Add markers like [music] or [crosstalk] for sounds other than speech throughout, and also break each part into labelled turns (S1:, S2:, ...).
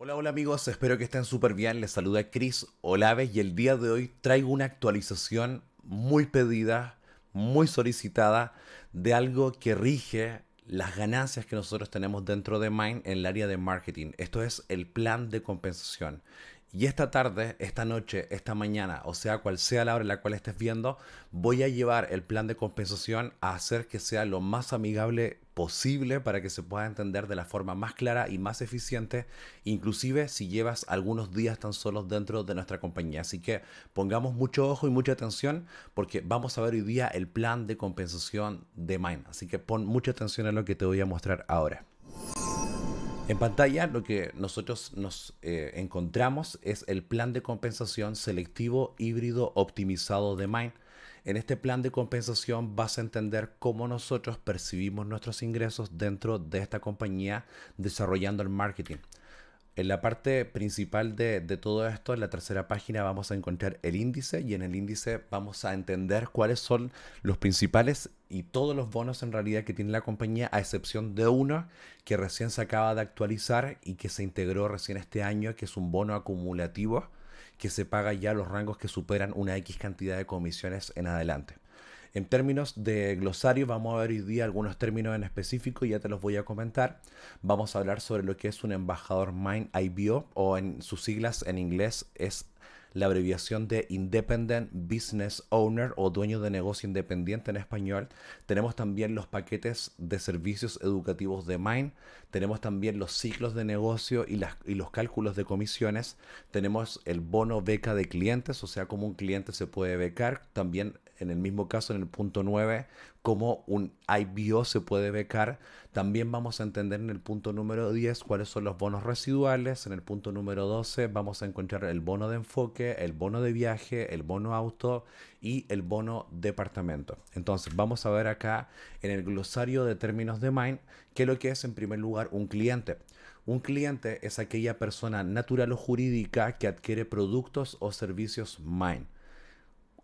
S1: Hola, hola amigos, espero que estén súper bien. Les saluda Chris Olave y el día de hoy traigo una actualización muy pedida, muy solicitada de algo que rige las ganancias que nosotros tenemos dentro de Mind en el área de marketing. Esto es el plan de compensación. Y esta tarde, esta noche, esta mañana, o sea, cual sea la hora en la cual estés viendo, voy a llevar el plan de compensación a hacer que sea lo más amigable posible para que se pueda entender de la forma más clara y más eficiente, inclusive si llevas algunos días tan solos dentro de nuestra compañía. Así que pongamos mucho ojo y mucha atención porque vamos a ver hoy día el plan de compensación de Mind. Así que pon mucha atención a lo que te voy a mostrar ahora. En pantalla lo que nosotros nos eh, encontramos es el plan de compensación selectivo híbrido optimizado de Mind. En este plan de compensación vas a entender cómo nosotros percibimos nuestros ingresos dentro de esta compañía desarrollando el marketing. En la parte principal de, de, todo esto, en la tercera página, vamos a encontrar el índice y en el índice vamos a entender cuáles son los principales y todos los bonos en realidad que tiene la compañía, a excepción de uno que recién se acaba de actualizar y que se integró recién este año, que es un bono acumulativo que se paga ya los rangos que superan una X cantidad de comisiones en adelante. En términos de glosario, vamos a ver hoy día algunos términos en específico, y ya te los voy a comentar. Vamos a hablar sobre lo que es un embajador Mind IBO o en sus siglas en inglés es la abreviación de Independent Business Owner o dueño de negocio independiente en español. Tenemos también los paquetes de servicios educativos de Mind. Tenemos también los ciclos de negocio y, las, y los cálculos de comisiones. Tenemos el bono beca de clientes, o sea, como un cliente se puede becar. También en el mismo caso, en el punto 9, cómo un IBO se puede becar. También vamos a entender en el punto número 10 cuáles son los bonos residuales. En el punto número 12 vamos a encontrar el bono de enfoque, el bono de viaje, el bono auto y el bono departamento. Entonces vamos a ver acá en el glosario de términos de Mind qué es lo que es en primer lugar un cliente. Un cliente es aquella persona natural o jurídica que adquiere productos o servicios Mind.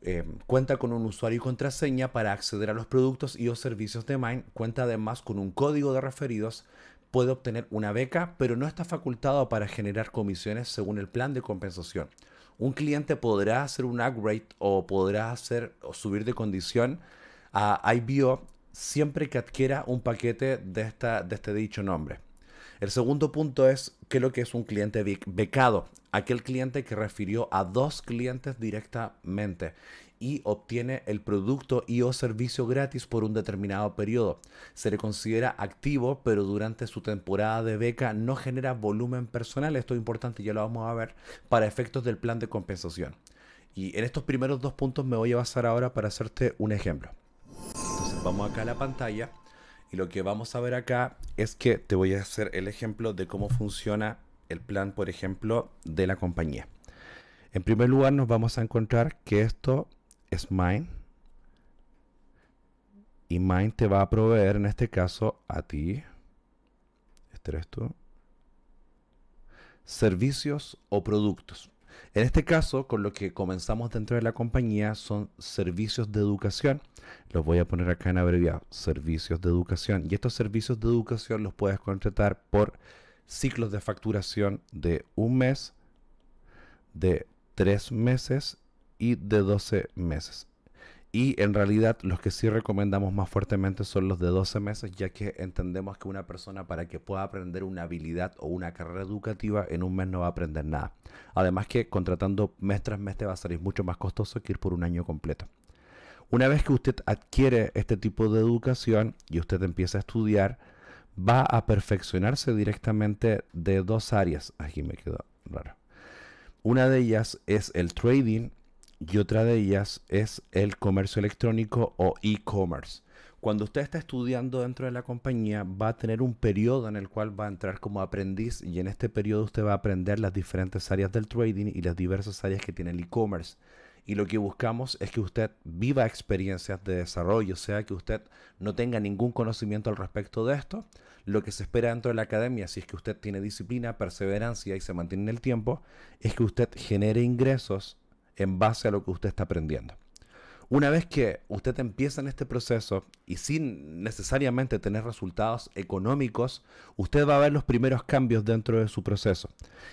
S1: Eh, cuenta con un usuario y contraseña para acceder a los productos y o servicios de Mind. Cuenta además con un código de referidos. Puede obtener una beca, pero no está facultado para generar comisiones según el plan de compensación. Un cliente podrá hacer un upgrade o podrá hacer o subir de condición a IBO siempre que adquiera un paquete de este dicho nombre. El segundo punto es que lo que es un cliente becado, aquel cliente que refirió a dos clientes directamente y obtiene el producto y o servicio gratis por un determinado periodo. Se le considera activo, pero durante su temporada de beca no genera volumen personal, esto es importante, ya lo vamos a ver, para efectos del plan de compensación. Y en estos primeros dos puntos me voy a basar ahora para hacerte un ejemplo. Entonces vamos acá a la pantalla y lo que vamos a ver acá es que te voy a hacer el ejemplo de cómo funciona el plan, por ejemplo, de la compañía. En primer lugar, nos vamos a encontrar que esto es mine. Y mine te va a proveer, en este caso, a ti. Este eres Servicios o productos. En este caso, con lo que comenzamos dentro de la compañía son servicios de educación los voy a poner acá en abreviado, servicios de educación. Y estos servicios de educación los puedes contratar por ciclos de facturación de un mes, de tres meses y de 12 meses. Y en realidad los que sí recomendamos más fuertemente son los de 12 meses, ya que entendemos que una persona para que pueda aprender una habilidad o una carrera educativa en un mes no va a aprender nada. Además que contratando mes tras mes te va a salir mucho más costoso que ir por un año completo. Una vez que usted adquiere este tipo de educación y usted empieza a estudiar, va a perfeccionarse directamente de dos áreas. Aquí me quedó raro. Una de ellas es el trading y otra de ellas es el comercio electrónico o e-commerce. Cuando usted está estudiando dentro de la compañía, va a tener un periodo en el cual va a entrar como aprendiz y en este periodo usted va a aprender las diferentes áreas del trading y las diversas áreas que tiene el e-commerce y lo que buscamos es que usted viva experiencias de desarrollo, sea, que usted no tenga ningún conocimiento al respecto de esto. Lo que se espera dentro de la academia, si es que usted tiene disciplina, perseverancia y se mantiene en el tiempo, es que usted genere ingresos en base a lo que usted está aprendiendo. Una vez que usted empieza en este proceso y sin necesariamente tener resultados económicos, usted va a ver los primeros cambios dentro de su proceso.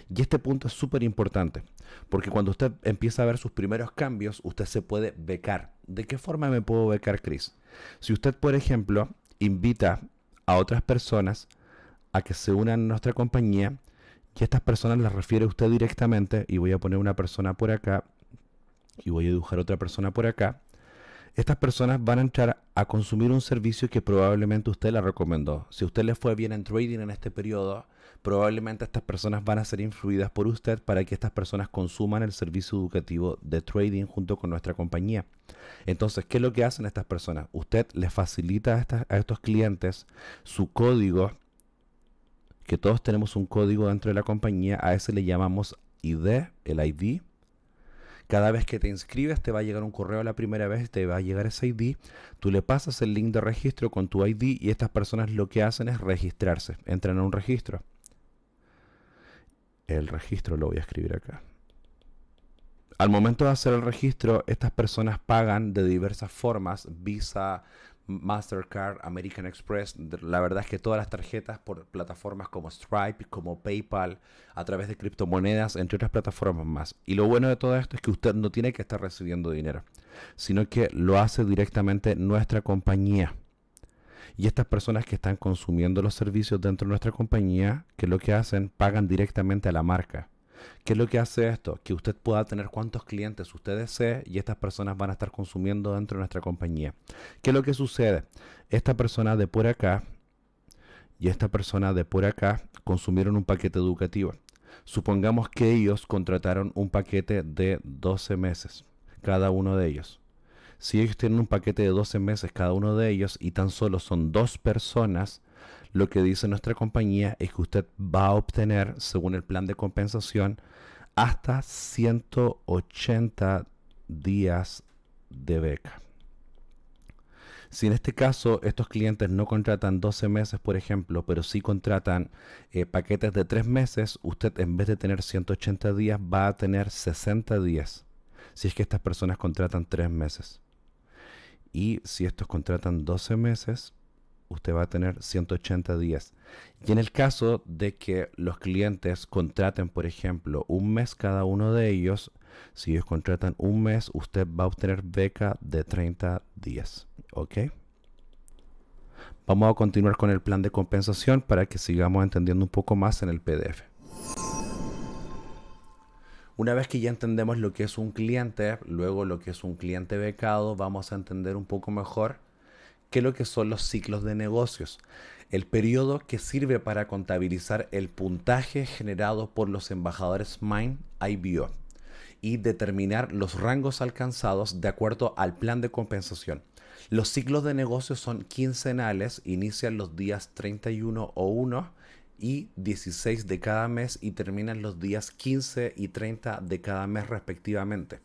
S1: Y este punto es súper importante, porque cuando usted empieza a ver sus primeros cambios, usted se puede becar. ¿De qué forma me puedo becar, Chris? Si usted, por ejemplo, invita a otras personas a que se unan a nuestra compañía, y estas personas las refiere usted directamente, y voy a poner una persona por acá, y voy a dibujar otra persona por acá, estas personas van a entrar a consumir un servicio que probablemente usted la recomendó. Si usted le fue bien en trading en este periodo, probablemente estas personas van a ser influidas por usted para que estas personas consuman el servicio educativo de trading junto con nuestra compañía. Entonces, ¿qué es lo que hacen estas personas? Usted les facilita a, a estos clientes su código, que todos tenemos un código dentro de la compañía, a ese le llamamos ID, el ID cada vez que te inscribes te va a llegar un correo la primera vez, te va a llegar ese ID, tú le pasas el link de registro con tu ID y estas personas lo que hacen es registrarse, entran a un registro. El registro lo voy a escribir acá. Al momento de hacer el registro, estas personas pagan de diversas formas, Visa, Mastercard, American Express, la verdad es que todas las tarjetas por plataformas como Stripe, como PayPal, a través de criptomonedas, entre otras plataformas más. Y lo bueno de todo esto es que usted no tiene que estar recibiendo dinero, sino que lo hace directamente nuestra compañía. Y estas personas que están consumiendo los servicios dentro de nuestra compañía, que lo que hacen, pagan directamente a la marca. ¿Qué es lo que hace esto? Que usted pueda tener cuántos clientes usted desee y estas personas van a estar consumiendo dentro de nuestra compañía. ¿Qué es lo que sucede? Esta persona de por acá y esta persona de por acá consumieron un paquete educativo. Supongamos que ellos contrataron un paquete de 12 meses, cada uno de ellos. Si ellos tienen un paquete de 12 meses cada uno de ellos y tan solo son dos personas, lo que dice nuestra compañía es que usted va a obtener, según el plan de compensación, hasta 180 días de beca. Si en este caso estos clientes no contratan 12 meses, por ejemplo, pero sí contratan eh, paquetes de 3 meses, usted en vez de tener 180 días va a tener 60 días. Si es que estas personas contratan 3 meses. Y si estos contratan 12 meses, usted va a tener 180 días. Y en el caso de que los clientes contraten, por ejemplo, un mes cada uno de ellos, si ellos contratan un mes, usted va a obtener beca de 30 días. ¿Ok? Vamos a continuar con el plan de compensación para que sigamos entendiendo un poco más en el PDF. Una vez que ya entendemos lo que es un cliente, luego lo que es un cliente becado, vamos a entender un poco mejor qué lo que son los ciclos de negocios, el periodo que sirve para contabilizar el puntaje generado por los embajadores MIND IBO y determinar los rangos alcanzados de acuerdo al plan de compensación. Los ciclos de negocios son quincenales, inician los días 31 o 1 y 16 de cada mes y terminan los días 15 y 30 de cada mes respectivamente.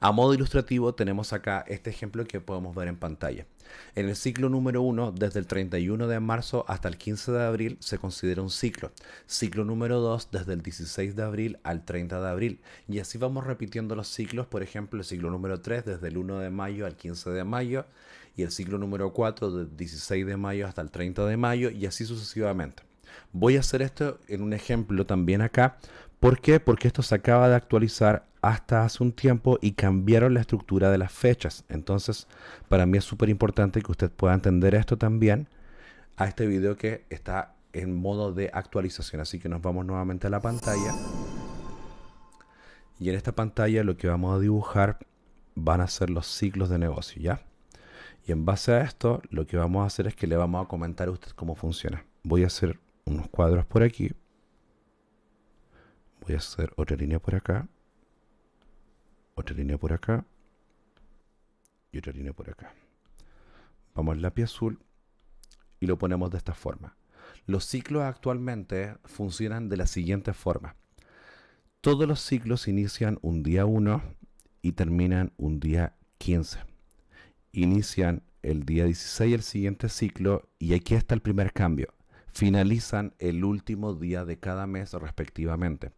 S1: A modo ilustrativo tenemos acá este ejemplo que podemos ver en pantalla. En el ciclo número 1, desde el 31 de marzo hasta el 15 de abril, se considera un ciclo. Ciclo número 2, desde el 16 de abril al 30 de abril. Y así vamos repitiendo los ciclos, por ejemplo, el ciclo número 3, desde el 1 de mayo al 15 de mayo, y el ciclo número 4, del 16 de mayo hasta el 30 de mayo, y así sucesivamente. Voy a hacer esto en un ejemplo también acá. ¿Por qué? Porque esto se acaba de actualizar hasta hace un tiempo y cambiaron la estructura de las fechas. Entonces, para mí es súper importante que usted pueda entender esto también a este video que está en modo de actualización. Así que nos vamos nuevamente a la pantalla. Y en esta pantalla lo que vamos a dibujar van a ser los ciclos de negocio, ¿ya? Y en base a esto, lo que vamos a hacer es que le vamos a comentar a usted cómo funciona. Voy a hacer unos cuadros por aquí. Voy a hacer otra línea por acá otra línea por acá y otra línea por acá. Vamos la lápiz azul y lo ponemos de esta forma. Los ciclos actualmente funcionan de la siguiente forma. Todos los ciclos inician un día 1 y terminan un día 15. Inician el día 16 el siguiente ciclo y aquí está el primer cambio. Finalizan el último día de cada mes respectivamente.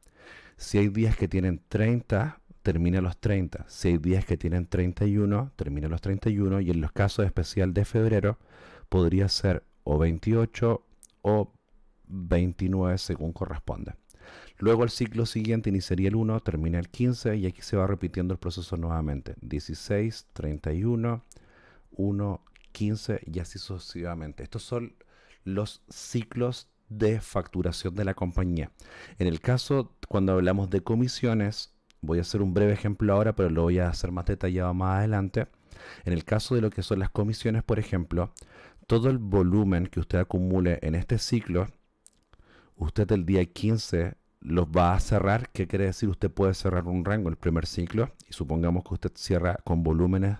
S1: Si hay días que tienen 30, termina los 30. Si hay días que tienen 31, termina los 31 y en los casos especial de febrero podría ser o 28 o 29 según corresponda. Luego el ciclo siguiente iniciaría el 1, termina el 15 y aquí se va repitiendo el proceso nuevamente. 16, 31, 1, 15 y así sucesivamente. Estos son los ciclos de facturación de la compañía. En el caso, cuando hablamos de comisiones, Voy a hacer un breve ejemplo ahora, pero lo voy a hacer más detallado más adelante. En el caso de lo que son las comisiones, por ejemplo, todo el volumen que usted acumule en este ciclo, usted el día 15 los va a cerrar. ¿Qué quiere decir? Usted puede cerrar un rango el primer ciclo y supongamos que usted cierra con volúmenes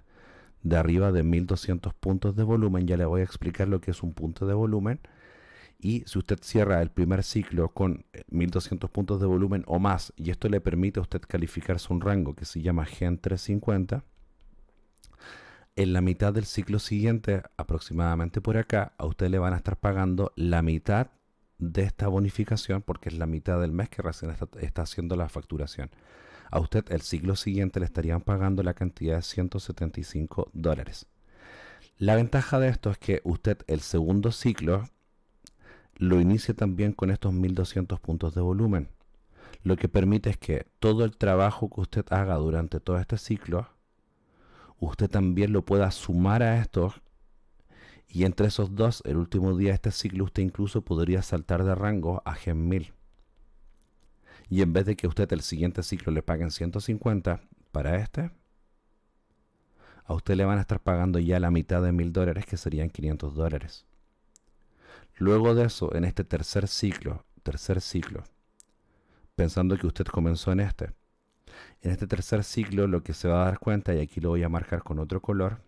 S1: de arriba de 1200 puntos de volumen. Ya le voy a explicar lo que es un punto de volumen. Y si usted cierra el primer ciclo con 1200 eh, puntos de volumen o más, y esto le permite a usted calificarse un rango que se llama Gen 350, en la mitad del ciclo siguiente, aproximadamente por acá, a usted le van a estar pagando la mitad de esta bonificación, porque es la mitad del mes que recién está, haciendo la facturación. A usted el ciclo siguiente le estarían pagando la cantidad de 175 dólares. La ventaja de esto es que usted el segundo ciclo, lo inicia también con estos 1200 puntos de volumen, lo que permite es que todo el trabajo que usted haga durante todo este ciclo, usted también lo pueda sumar a estos y entre esos dos, el último día de este ciclo, usted incluso podría saltar de rango a Gen 1000. Y en vez de que usted el siguiente ciclo le paguen 150 para este, a usted le van a estar pagando ya la mitad de 1000 dólares, que serían 500 dólares. Luego de eso, en este tercer ciclo, tercer ciclo, pensando que usted comenzó en este, en este tercer ciclo lo que se va a dar cuenta, y aquí lo voy a marcar con otro color,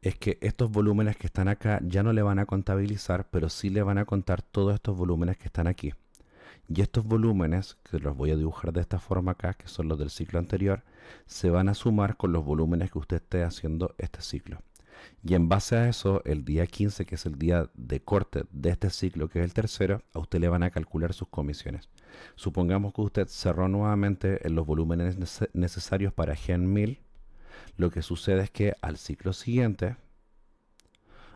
S1: es que estos volúmenes que están acá ya no le van a contabilizar, pero sí le van a contar todos estos volúmenes que están aquí. Y estos volúmenes, que los voy a dibujar de esta forma acá, que son los del ciclo anterior, se van a sumar con los volúmenes que usted esté haciendo este ciclo. Y en base a eso, el día 15, que es el día de corte de este ciclo, que es el tercero, a usted le van a calcular sus comisiones. Supongamos que usted cerró nuevamente los volúmenes necesarios para Gen 1000. Lo que sucede es que al ciclo siguiente,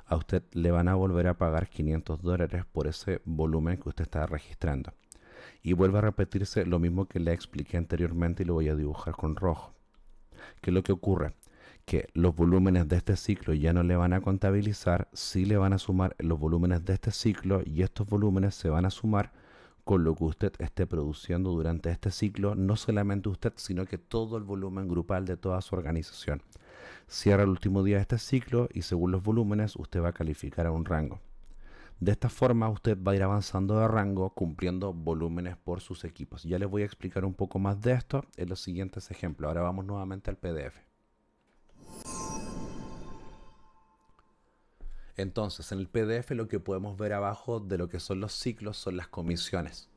S1: a usted le van a volver a pagar 500 dólares por ese volumen que usted está registrando. Y vuelve a repetirse lo mismo que le expliqué anteriormente y lo voy a dibujar con rojo. ¿Qué es lo que ocurre? que los volúmenes de este ciclo ya no le van a contabilizar, sí le van a sumar los volúmenes de este ciclo y estos volúmenes se van a sumar con lo que usted esté produciendo durante este ciclo, no solamente usted, sino que todo el volumen grupal de toda su organización. Cierra el último día de este ciclo y según los volúmenes usted va a calificar a un rango. De esta forma usted va a ir avanzando de rango cumpliendo volúmenes por sus equipos. Ya les voy a explicar un poco más de esto en los siguientes ejemplos. Ahora vamos nuevamente al PDF. Entonces, en el PDF lo que podemos ver abajo de lo que son los ciclos son las comisiones.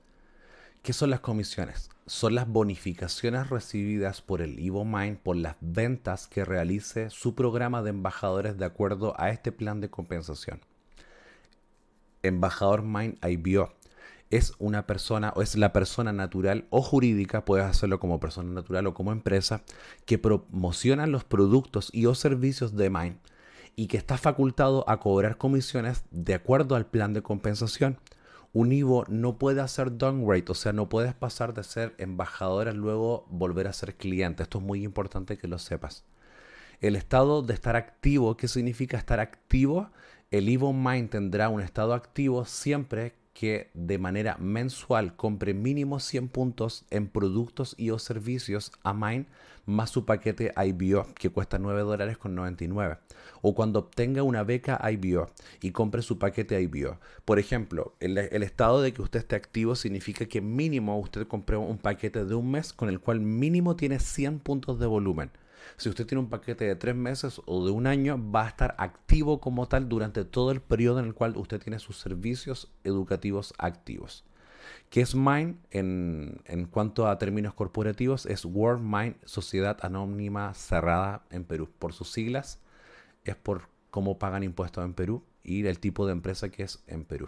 S1: ¿Qué son las comisiones? Son las bonificaciones recibidas por el Evo Mind por las ventas que realice su programa de embajadores de acuerdo a este plan de compensación. Embajador Mind IBO es una persona o es la persona natural o jurídica, puedes hacerlo como persona natural o como empresa, que promociona los productos y o servicios de Mind y que está facultado a cobrar comisiones de acuerdo al plan de compensación. Un Ivo no puede hacer downgrade, o sea, no puedes pasar de ser embajador a luego volver a ser cliente. Esto es muy importante que lo sepas. El estado de estar activo, ¿qué significa estar activo? El Ivo Mind tendrá un estado activo siempre que de manera mensual compre mínimo 100 puntos en productos y o servicios a main más su paquete IBO que cuesta 9 dólares con 99 o cuando obtenga una beca IBO y compre su paquete IBO. Por ejemplo, el, estado de que usted esté activo significa que mínimo usted compre un paquete de un mes con el cual mínimo tiene 100 puntos de volumen. Si usted tiene un paquete de tres meses o de un año, va a estar activo como tal durante todo el periodo en el cual usted tiene sus servicios educativos activos. ¿Qué es MIND en, en cuanto a términos corporativos? Es World Mind Sociedad Anónima Cerrada en Perú. Por sus siglas, es por cómo pagan impuestos en Perú y el tipo de empresa que es en Perú.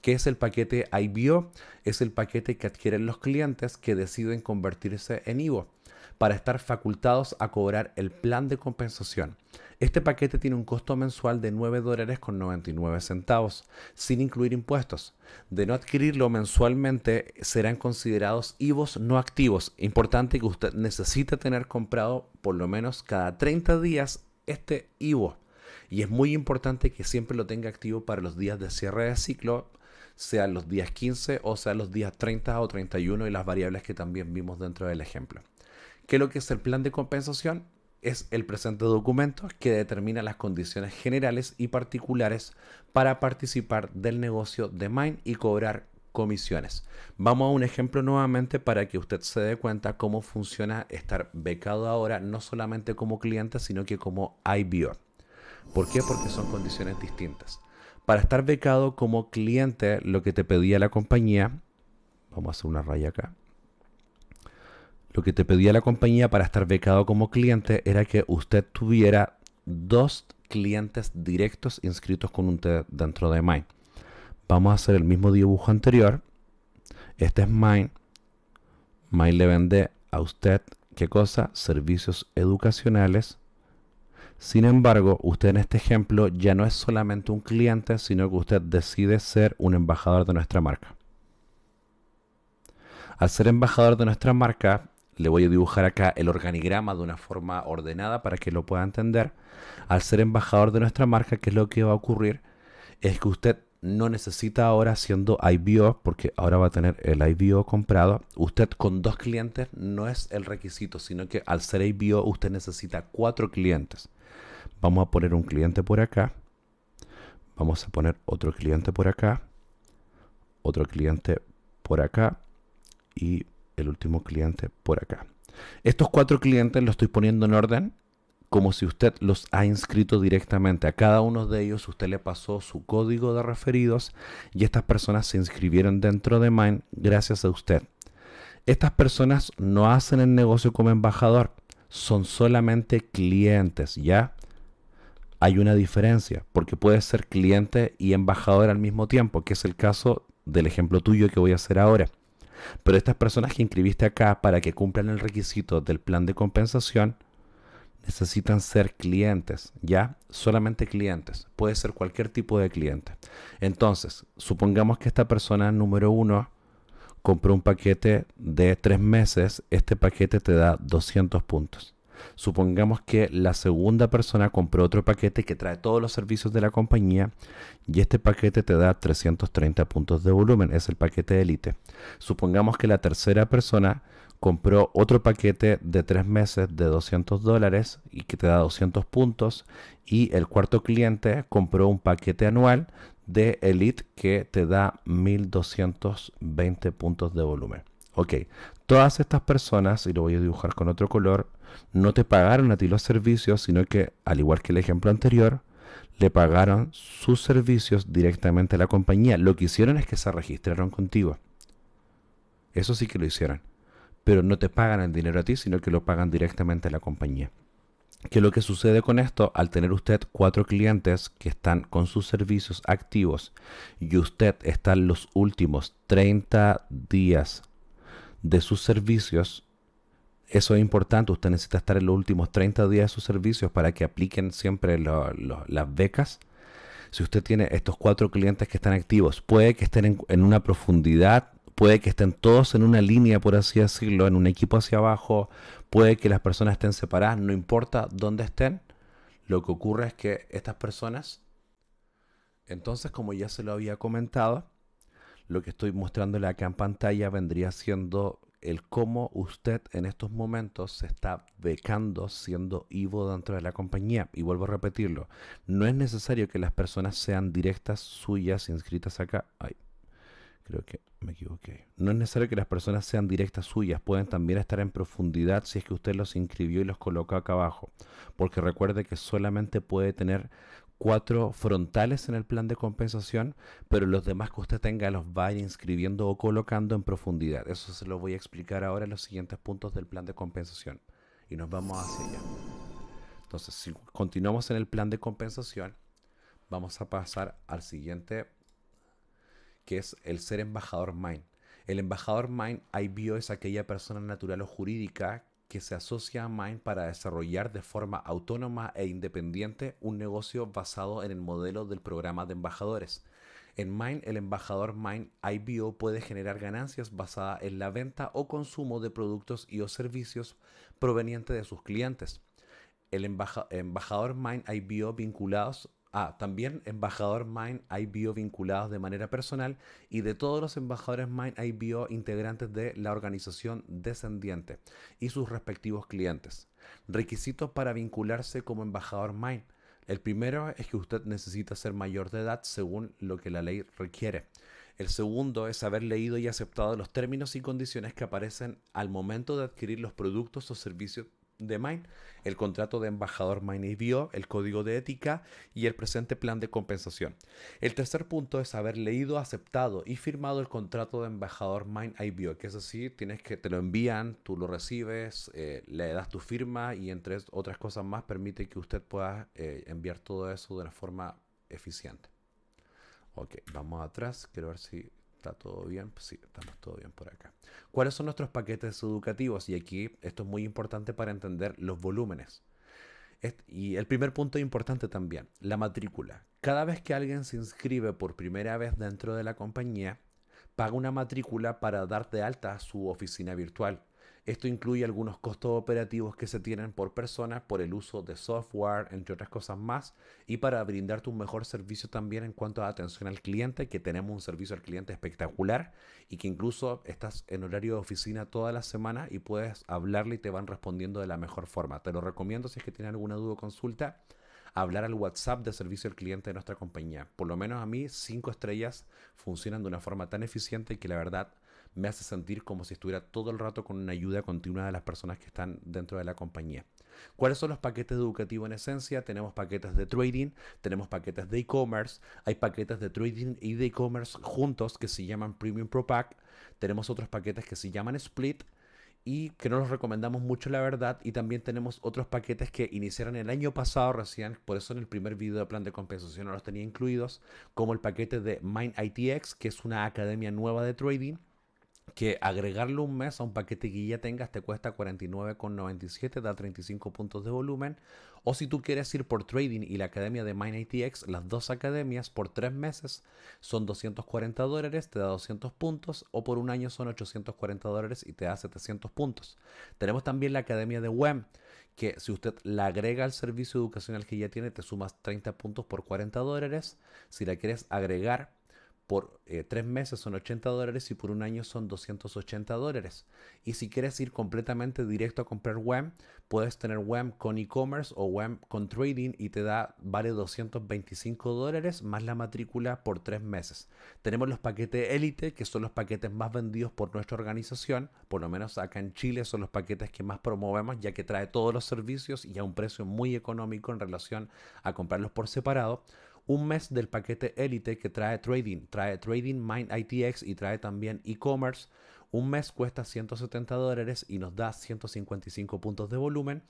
S1: ¿Qué es el paquete IBO? Es el paquete que adquieren los clientes que deciden convertirse en IBO para estar facultados a cobrar el plan de compensación. Este paquete tiene un costo mensual de 9 dólares con centavos, sin incluir impuestos. De no adquirirlo mensualmente, serán considerados IVOs no activos. Importante que usted necesite tener comprado por lo menos cada 30 días este IVO. Y es muy importante que siempre lo tenga activo para los días de cierre de ciclo, sean los días 15 o sean los días 30 o 31 y las variables que también vimos dentro del ejemplo que lo que es el plan de compensación es el presente documento que determina las condiciones generales y particulares para participar del negocio de Mind y cobrar comisiones. Vamos a un ejemplo nuevamente para que usted se dé cuenta cómo funciona estar becado ahora, no solamente como cliente, sino que como IBO. ¿Por qué? Porque son condiciones distintas. Para estar becado como cliente, lo que te pedía la compañía, vamos a hacer una raya acá, lo que te pedía la compañía para estar becado como cliente era que usted tuviera dos clientes directos inscritos con un dentro de Mind. Vamos a hacer el mismo dibujo anterior. Este es Mind. Mind le vende a usted, ¿qué cosa? Servicios educacionales. Sin embargo, usted en este ejemplo ya no es solamente un cliente, sino que usted decide ser un embajador de nuestra marca. Al ser embajador de nuestra marca, le voy a dibujar acá el organigrama de una forma ordenada para que lo pueda entender. Al ser embajador de nuestra marca, ¿qué es lo que va a ocurrir? Es que usted no necesita ahora siendo IBO, porque ahora va a tener el IBO comprado. Usted con dos clientes no es el requisito, sino que al ser IBO usted necesita cuatro clientes. Vamos a poner un cliente por acá. Vamos a poner otro cliente por acá. Otro cliente por acá. Y el último cliente por acá. Estos cuatro clientes los estoy poniendo en orden como si usted los ha inscrito directamente. A cada uno de ellos usted le pasó su código de referidos y estas personas se inscribieron dentro de Mine gracias a usted. Estas personas no hacen el negocio como embajador, son solamente clientes, ¿ya? Hay una diferencia, porque puede ser cliente y embajador al mismo tiempo, que es el caso del ejemplo tuyo que voy a hacer ahora. Pero estas personas que inscribiste acá para que cumplan el requisito del plan de compensación necesitan ser clientes, ¿ya? Solamente clientes. Puede ser cualquier tipo de cliente. Entonces, supongamos que esta persona número uno compró un paquete de tres meses. Este paquete te da 200 puntos. Supongamos que la segunda persona compró otro paquete que trae todos los servicios de la compañía y este paquete te da 330 puntos de volumen, es el paquete élite Supongamos que la tercera persona compró otro paquete de tres meses de 200 dólares y que te da 200 puntos y el cuarto cliente compró un paquete anual de Elite que te da 1220 puntos de volumen. Ok, todas estas personas, y lo voy a dibujar con otro color, no te pagaron a ti los servicios, sino que, al igual que el ejemplo anterior, le pagaron sus servicios directamente a la compañía. Lo que hicieron es que se registraron contigo. Eso sí que lo hicieron. Pero no te pagan el dinero a ti, sino que lo pagan directamente a la compañía. Que lo que sucede con esto, al tener usted cuatro clientes que están con sus servicios activos y usted está en los últimos 30 días de sus servicios, eso es importante. Usted necesita estar en los últimos 30 días de sus servicios para que apliquen siempre las becas. Si usted tiene estos cuatro clientes que están activos, puede que estén en, en, una profundidad, puede que estén todos en una línea, por así decirlo, en un equipo hacia abajo, puede que las personas estén separadas, no importa dónde estén. Lo que ocurre es que estas personas, entonces, como ya se lo había comentado, lo que estoy mostrándole acá en pantalla vendría siendo el cómo usted en estos momentos se está becando siendo Ivo dentro de la compañía. Y vuelvo a repetirlo, no es necesario que las personas sean directas suyas inscritas acá. Ay, creo que me equivoqué. No es necesario que las personas sean directas suyas, pueden también estar en profundidad si es que usted los inscribió y los colocó acá abajo, porque recuerde que solamente puede tener cuatro frontales en el plan de compensación, pero los demás que usted tenga los va inscribiendo o colocando en profundidad. Eso se lo voy a explicar ahora en los siguientes puntos del plan de compensación. Y nos vamos hacia allá. Entonces, si continuamos en el plan de compensación, vamos a pasar al siguiente, que es el ser embajador Mind. El embajador Mind IBO es aquella persona natural o jurídica que se asocia a Mind para desarrollar de forma autónoma e independiente un negocio basado en el modelo del programa de embajadores. En Mind, el embajador Mind IBO puede generar ganancias basadas en la venta o consumo de productos y o servicios provenientes de sus clientes. El embajador Mind IBO vinculados también embajador Mind hay bio vinculados de manera personal y de todos los embajadores Mind hay bio integrantes de la organización descendiente y sus respectivos clientes. Requisitos para vincularse como embajador Mind. El primero es que usted necesita ser mayor de edad según lo que la ley requiere. El segundo es haber leído y aceptado los términos y condiciones que aparecen al momento de adquirir los productos o servicios de Mind, el contrato de embajador Mind IBO, el código de ética y el presente plan de compensación. El tercer punto es haber leído, aceptado y firmado el contrato de embajador Mind IBO, que es así, tienes que te lo envían, tú lo recibes, eh, le das tu firma y entre otras cosas más permite que usted pueda eh, enviar todo eso de una forma eficiente. Ok, vamos atrás, quiero ver si está todo bien, pues sí, estamos todo bien por acá. ¿Cuáles son nuestros paquetes educativos? Y aquí esto es muy importante para entender los volúmenes. Y el primer punto importante también, la matrícula. Cada vez que alguien se inscribe por primera vez dentro de la compañía, paga una matrícula para dar de alta a su oficina virtual esto incluye algunos costos operativos que se tienen por persona por el uso de software, entre otras cosas más, y para brindarte un mejor servicio también en cuanto a atención al cliente, que tenemos un servicio al cliente espectacular y que incluso estás en horario de oficina toda la semana y puedes hablarle y te van respondiendo de la mejor forma. Te lo recomiendo si es que tienes alguna duda o consulta hablar al WhatsApp de servicio al cliente de nuestra compañía. Por lo menos a mí, cinco estrellas funcionan de una forma tan eficiente que la verdad me hace sentir como si estuviera todo el rato con una ayuda continua de las personas que están dentro de la compañía. ¿Cuáles son los paquetes educativos en esencia? Tenemos paquetes de trading, tenemos paquetes de e-commerce, hay paquetes de trading y de e-commerce juntos que se llaman Premium Pro Pack, tenemos otros paquetes que se llaman Split y que no los recomendamos mucho la verdad y también tenemos otros paquetes que iniciaron el año pasado recién, por eso en el primer video de plan de compensación no los tenía incluidos, como el paquete de Mind ITX, que es una academia nueva de trading que agregarle un mes a un paquete que ya tengas te cuesta 49,97, da 35 puntos de volumen. O si tú quieres ir por trading y la academia de MineITX, las dos academias por tres meses son 240 dólares, te da 200 puntos, o por un año son 840 dólares y te da 700 puntos. Tenemos también la academia de WEM, que si usted la agrega al servicio educacional que ya tiene, te sumas 30 puntos por 40 dólares. Si la quieres agregar por eh, tres meses son 80 dólares y por un año son 280 dólares. Y si quieres ir completamente directo a comprar WEM, puedes tener WEM con e-commerce o WEM con trading y te da, vale 225 dólares más la matrícula por tres meses. Tenemos los paquetes élite, que son los paquetes más vendidos por nuestra organización, por lo menos acá en Chile son los paquetes que más promovemos, ya que trae todos los servicios y a un precio muy económico en relación a comprarlos por separado un mes del paquete élite que trae trading, trae trading Mind ITX y trae también e-commerce. Un mes cuesta 170 dólares y nos da 155 puntos de volumen.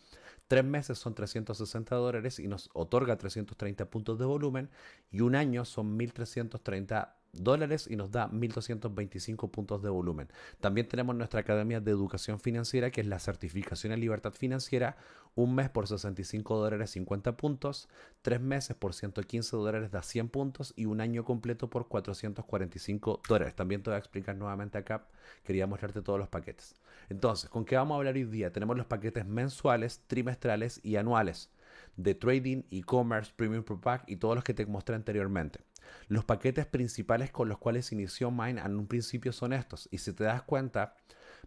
S1: Tres meses son 360 dólares y nos otorga 330 puntos de volumen. Y un año son 1330 dólares y nos da 1.225 puntos de volumen. También tenemos nuestra Academia de Educación Financiera, que es la certificación en libertad financiera, un mes por 65 dólares 50 puntos, tres meses por 115 dólares da 100 puntos y un año completo por 445 dólares. También te voy a explicar nuevamente acá, quería mostrarte todos los paquetes. Entonces, ¿con qué vamos a hablar hoy día? Tenemos los paquetes mensuales, trimestrales y anuales de trading, e-commerce, premium pro pack y todos los que te mostré anteriormente. Los paquetes principales con los cuales inició Mine en un principio son estos. Y si te das cuenta,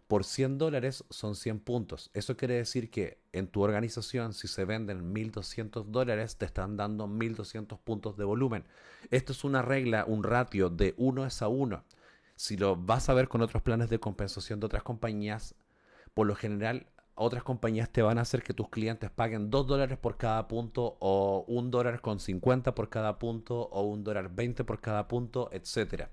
S1: por 100 dólares son 100 puntos. Eso quiere decir que en tu organización, si se venden 1.200 dólares, te están dando 1.200 puntos de volumen. Esto es una regla, un ratio de 1 es a 1. Si lo vas a ver con otros planes de compensación de otras compañías, por lo general otras compañías te van a hacer que tus clientes paguen 2 dólares por cada punto o 1 dólar con 50 por cada punto o 1 dólar 20 por cada punto, etc.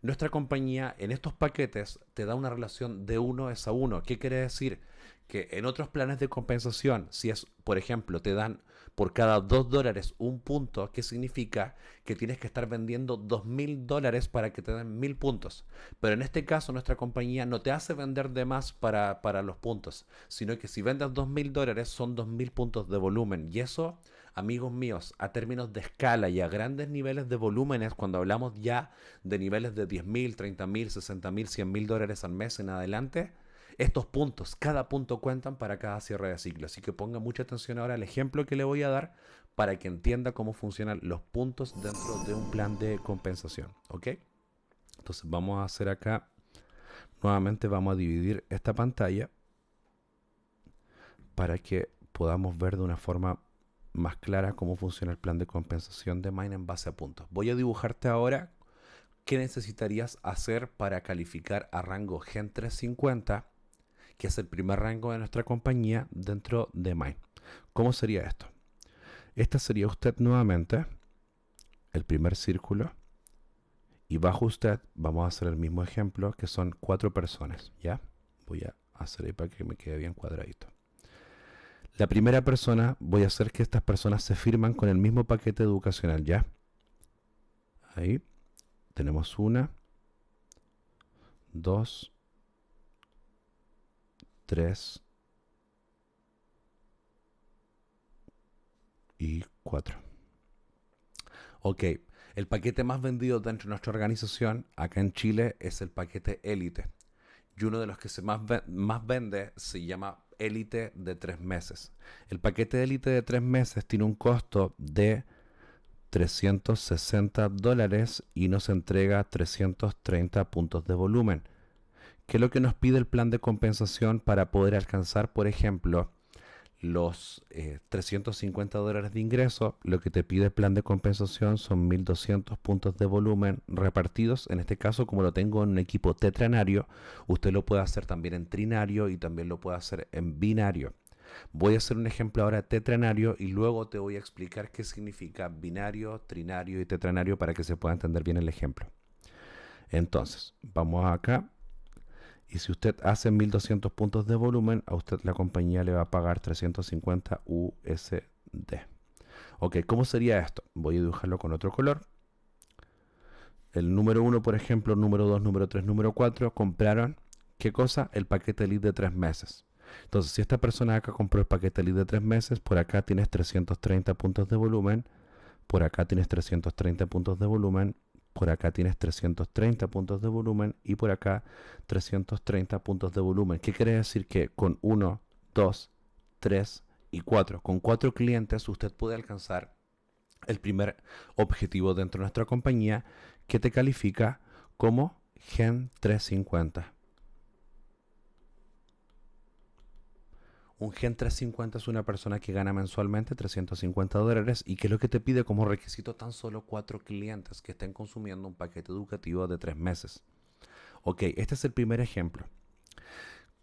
S1: Nuestra compañía en estos paquetes te da una relación de 1 es a 1. ¿Qué quiere decir? Que en otros planes de compensación, si es, por ejemplo, te dan por cada 2 dólares un punto, que significa que tienes que estar vendiendo mil dólares para que te den 1.000 puntos. Pero en este caso nuestra compañía no te hace vender de más para, para los puntos, sino que si vendes mil dólares son mil puntos de volumen. Y eso, amigos míos, a términos de escala y a grandes niveles de volúmenes, cuando hablamos ya de niveles de mil mil 10.000, mil 60.000, mil dólares al mes en adelante, estos puntos, cada punto cuentan para cada cierre de ciclo, así que ponga mucha atención ahora al ejemplo que le voy a dar para que entienda cómo funcionan los puntos dentro de un plan de compensación, ¿ok? Entonces vamos a hacer acá, nuevamente vamos a dividir esta pantalla para que podamos ver de una forma más clara cómo funciona el plan de compensación de Mine en base a puntos. Voy a dibujarte ahora qué necesitarías hacer para calificar a rango Gen 350 que es el primer rango de nuestra compañía dentro de Mind. ¿Cómo sería esto? Esta sería usted nuevamente, el primer círculo, y bajo usted vamos a hacer el mismo ejemplo, que son cuatro personas, ¿ya? Voy a hacer ahí para que me quede bien cuadradito. La primera persona, voy a hacer que estas personas se firman con el mismo paquete educacional, ¿ya? Ahí tenemos una, dos, 3 y 4. Ok, el paquete más vendido dentro de nuestra organización acá en Chile es el paquete élite Y uno de los que se más, más vende se llama élite de 3 meses. El paquete élite de 3 meses tiene un costo de 360 dólares y nos entrega 330 puntos de volumen. ¿Qué es lo que nos pide el plan de compensación para poder alcanzar, por ejemplo, los 350 eh, dólares de ingreso, lo que te pide el plan de compensación son 1200 puntos de volumen repartidos. En este caso, como lo tengo en un equipo tetranario, usted lo puede hacer también en trinario y también lo puede hacer en binario. Voy a hacer un ejemplo ahora tetranario y luego te voy a explicar qué significa binario, trinario y tetranario para que se pueda entender bien el ejemplo. Entonces, vamos acá y si usted hace 1200 puntos de volumen, a usted la compañía le va a pagar 350 USD. Ok, ¿cómo sería esto? Voy a dibujarlo con otro color. El número 1, por ejemplo, número 2, número 3, número 4 compraron, ¿qué cosa? El paquete lead de 3 meses. Entonces, si esta persona acá compró el paquete lead de 3 meses, por acá tienes 330 puntos de volumen, por acá tienes 330 puntos de volumen por acá tienes 330 puntos de volumen y por acá 330 puntos de volumen. ¿Qué quiere decir? Que con 1, 2, 3 y 4, con 4 clientes usted puede alcanzar el primer objetivo dentro de nuestra compañía que te califica como Gen 350. Un Gen 350 es una persona que gana mensualmente 350 dólares y que es lo que te pide como requisito tan solo cuatro clientes que estén consumiendo un paquete educativo de tres meses. Ok, este es el primer ejemplo.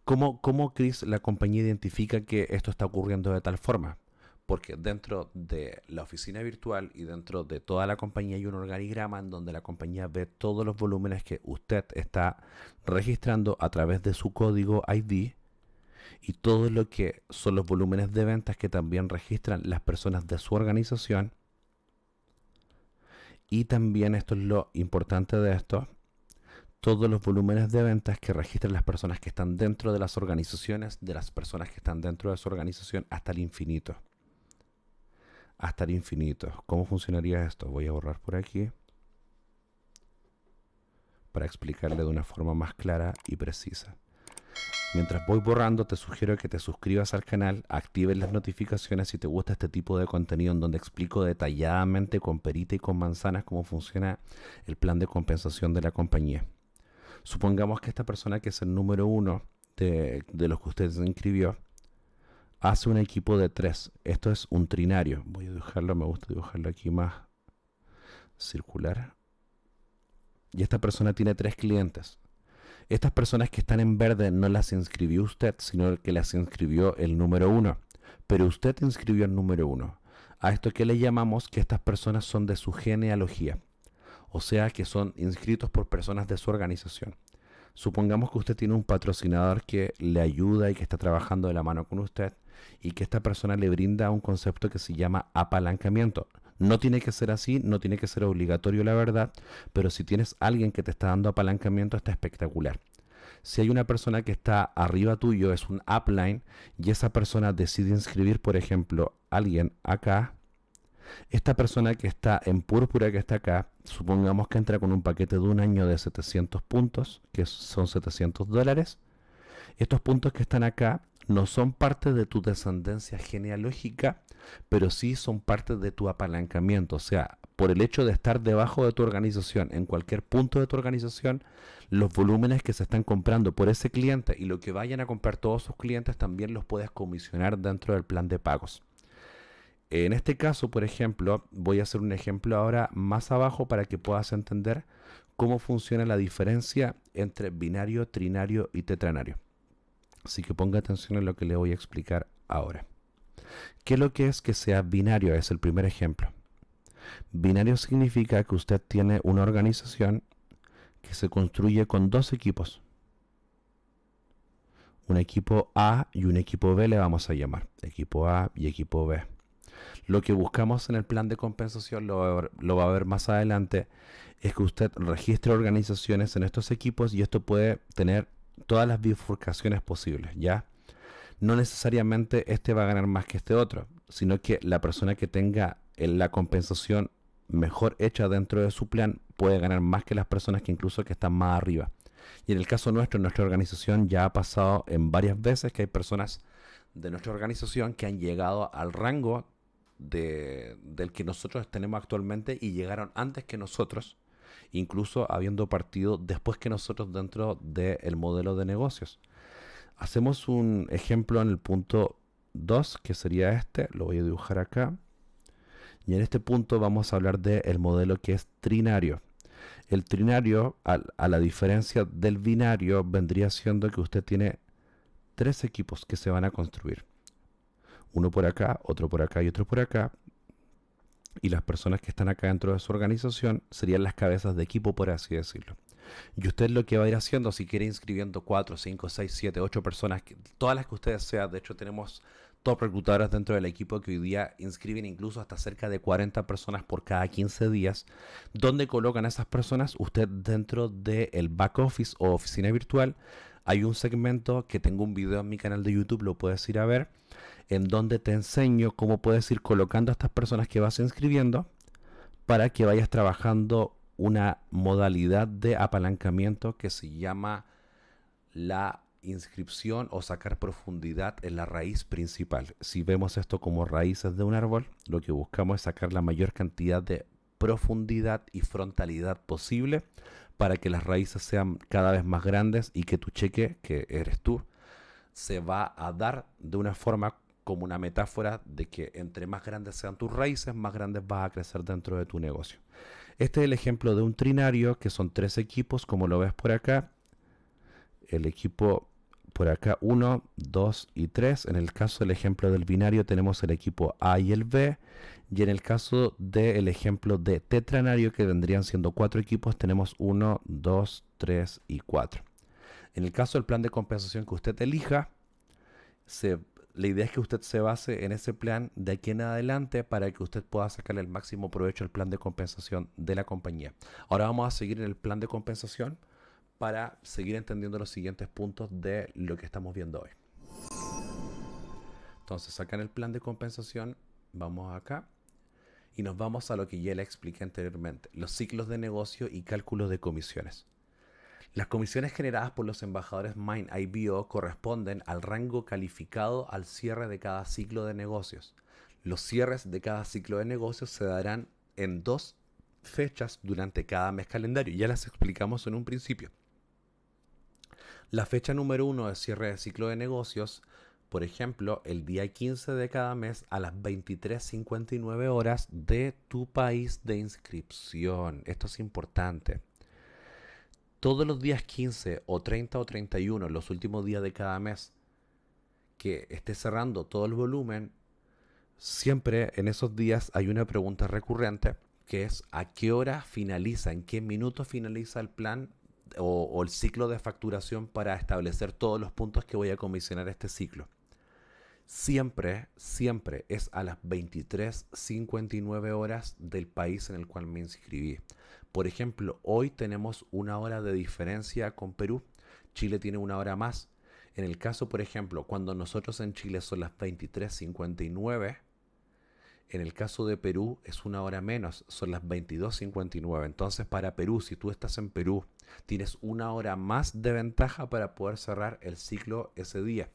S1: ¿Cómo, ¿Cómo, Chris, la compañía identifica que esto está ocurriendo de tal forma? Porque dentro de la oficina virtual y dentro de toda la compañía hay un organigrama en donde la compañía ve todos los volúmenes que usted está registrando a través de su código ID y todo lo que son los volúmenes de ventas que también registran las personas de su organización. Y también esto es lo importante de esto, todos los volúmenes de ventas que registran las personas que están dentro de las organizaciones, de las personas que están dentro de su organización hasta el infinito. Hasta el infinito. ¿Cómo funcionaría esto? Voy a borrar por aquí para explicarle de una forma más clara y precisa. Mientras voy borrando, te sugiero que te suscribas al canal, actives las notificaciones si te gusta este tipo de contenido en donde explico detalladamente con perita y con manzanas cómo funciona el plan de compensación de la compañía. Supongamos que esta persona que es el número uno de, los que usted se inscribió, hace un equipo de tres. Esto es un trinario. Voy a dibujarlo, me gusta dibujarlo aquí más circular. Y esta persona tiene tres clientes estas personas que están en verde no las inscribió usted, sino que las inscribió el número uno. Pero usted inscribió el número uno. A esto que le llamamos que estas personas son de su genealogía. O sea que son inscritos por personas de su organización. Supongamos que usted tiene un patrocinador que le ayuda y que está trabajando de la mano con usted y que esta persona le brinda un concepto que se llama apalancamiento. No tiene que ser así, no tiene que ser obligatorio la verdad, pero si tienes alguien que te está dando apalancamiento está espectacular. Si hay una persona que está arriba tuyo, es un upline, y esa persona decide inscribir, por ejemplo, alguien acá, esta persona que está en púrpura, que está acá, supongamos que entra con un paquete de un año de 700 puntos, que son 700 dólares, estos puntos que están acá no son parte de tu descendencia genealógica, pero sí son parte de tu apalancamiento. O sea, por el hecho de estar debajo de tu organización, en cualquier punto de tu organización, los volúmenes que se están comprando por ese cliente y lo que vayan a comprar todos sus clientes también los puedes comisionar dentro del plan de pagos. En este caso, por ejemplo, voy a hacer un ejemplo ahora más abajo para que puedas entender cómo funciona la diferencia entre binario, trinario y tetranario. Así que ponga atención a lo que le voy a explicar ahora. ¿Qué es lo que es que sea binario? Es el primer ejemplo. Binario significa que usted tiene una organización que se construye con dos equipos. Un equipo A y un equipo B le vamos a llamar. Equipo A y equipo B. Lo que buscamos en el plan de compensación, lo va, a ver, lo va a ver más adelante, es que usted registre organizaciones en estos equipos y esto puede tener todas las bifurcaciones posibles, ¿ya? No necesariamente este va a ganar más que este otro, sino que la persona que tenga eh, la compensación mejor hecha dentro de su plan puede ganar más que las personas que incluso que están más arriba. Y en el caso nuestro, en nuestra organización ya ha pasado en varias veces que hay personas de nuestra organización que han llegado al rango del que nosotros tenemos actualmente y llegaron antes que nosotros incluso habiendo partido después que nosotros dentro del modelo de negocios. Hacemos un ejemplo en el punto 2, que sería este, lo voy a dibujar acá. Y en este punto vamos a hablar del el modelo que es trinario. El trinario, a la diferencia del binario, vendría siendo que usted tiene tres equipos que se van a construir. Uno por acá, otro por acá y otro por acá y las personas que están acá dentro de su organización serían las cabezas de equipo, por así decirlo. Y usted lo que va a ir haciendo, si quiere inscribiendo 4, 5, 6, 7, 8 personas, todas las que ustedes sean, de hecho tenemos top reclutadoras dentro del equipo que hoy día inscriben incluso hasta cerca de 40 personas por cada 15 días, ¿Dónde colocan a esas personas usted dentro del el back office o oficina virtual. Hay un segmento que tengo un video en mi canal de YouTube, lo puedes ir a ver en donde te enseño cómo puedes ir colocando a estas personas que vas inscribiendo para que vayas trabajando una modalidad de apalancamiento que se llama la inscripción o sacar profundidad en la raíz principal. Si vemos esto como raíces de un árbol, lo que buscamos es sacar la mayor cantidad de profundidad y frontalidad posible para que las raíces sean cada vez más grandes y que tu cheque, que eres tú, se va a dar de una forma como una metáfora de que entre más grandes sean tus raíces, más grandes vas a crecer dentro de tu negocio. Este es el ejemplo de un trinario que son tres equipos, como lo ves por acá. El equipo por acá 1, 2 y 3. En el caso del ejemplo del binario tenemos el equipo A y el B. Y en el caso del ejemplo de tetranario, que vendrían siendo cuatro equipos, tenemos 1, 2, 3 y 4. En el caso del plan de compensación que usted elija, se la idea es que usted se base en ese plan de aquí en adelante para que usted pueda sacar el máximo provecho al plan de compensación de la compañía. Ahora vamos a seguir en el plan de compensación para seguir entendiendo los siguientes puntos de lo que estamos viendo hoy. Entonces, acá en el plan de compensación vamos acá y nos vamos a lo que ya le expliqué anteriormente, los ciclos de negocio y cálculos de comisiones. Las comisiones generadas por los embajadores Mine IBO corresponden al rango calificado al cierre de cada ciclo de negocios. Los cierres de cada ciclo de negocios se darán en dos fechas durante cada mes calendario. Ya las explicamos en un principio. La fecha número uno de cierre de ciclo de negocios, por ejemplo, el día 15 de cada mes a las 23.59 horas de tu país de inscripción. Esto es importante todos los días 15 o 30 o 31, los últimos días de cada mes, que esté cerrando todo el volumen, siempre en esos días hay una pregunta recurrente que es a qué hora finaliza, en qué minuto finaliza el plan o, o el ciclo de facturación para establecer todos los puntos que voy a comisionar este ciclo siempre, siempre es a las 23.59 horas del país en el cual me inscribí. Por ejemplo, hoy tenemos una hora de diferencia con Perú. Chile tiene una hora más. En el caso, por ejemplo, cuando nosotros en Chile son las 23.59, en el caso de Perú es una hora menos, son las 22.59. Entonces para Perú, si tú estás en Perú, tienes una hora más de ventaja para poder cerrar el ciclo ese día.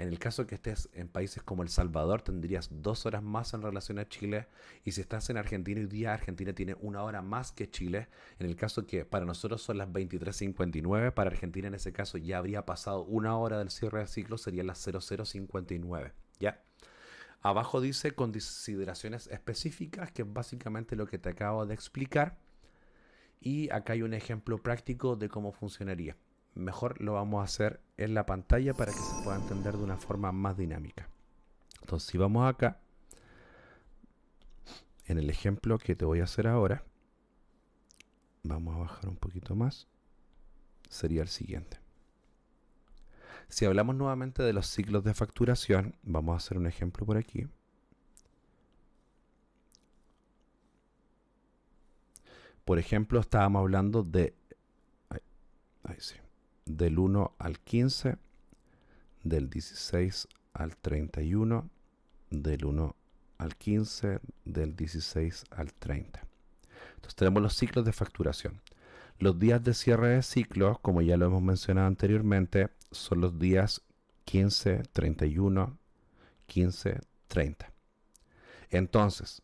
S1: En el caso que estés en países como El Salvador, tendrías dos horas más en relación a Chile. Y si estás en Argentina hoy día, Argentina tiene una hora más que Chile. En el caso que para nosotros son las 23.59, para Argentina en ese caso ya habría pasado una hora del cierre del ciclo, Sería las 00.59. ¿Ya? Abajo dice consideraciones específicas, que es básicamente lo que te acabo de explicar. Y acá hay un ejemplo práctico de cómo funcionaría mejor lo vamos a hacer en la pantalla para que se pueda entender de una forma más dinámica. Entonces, si vamos acá, en el ejemplo que te voy a hacer ahora, vamos a bajar un poquito más, sería el siguiente. Si hablamos nuevamente de los ciclos de facturación, vamos a hacer un ejemplo por aquí. Por ejemplo, estábamos hablando de... Ahí, sí del 1 al 15, del 16 al 31, del 1 al 15, del 16 al 30. Entonces tenemos los ciclos de facturación. Los días de cierre de ciclos, como ya lo hemos mencionado anteriormente, son los días 15, 31, 15, 30. Entonces,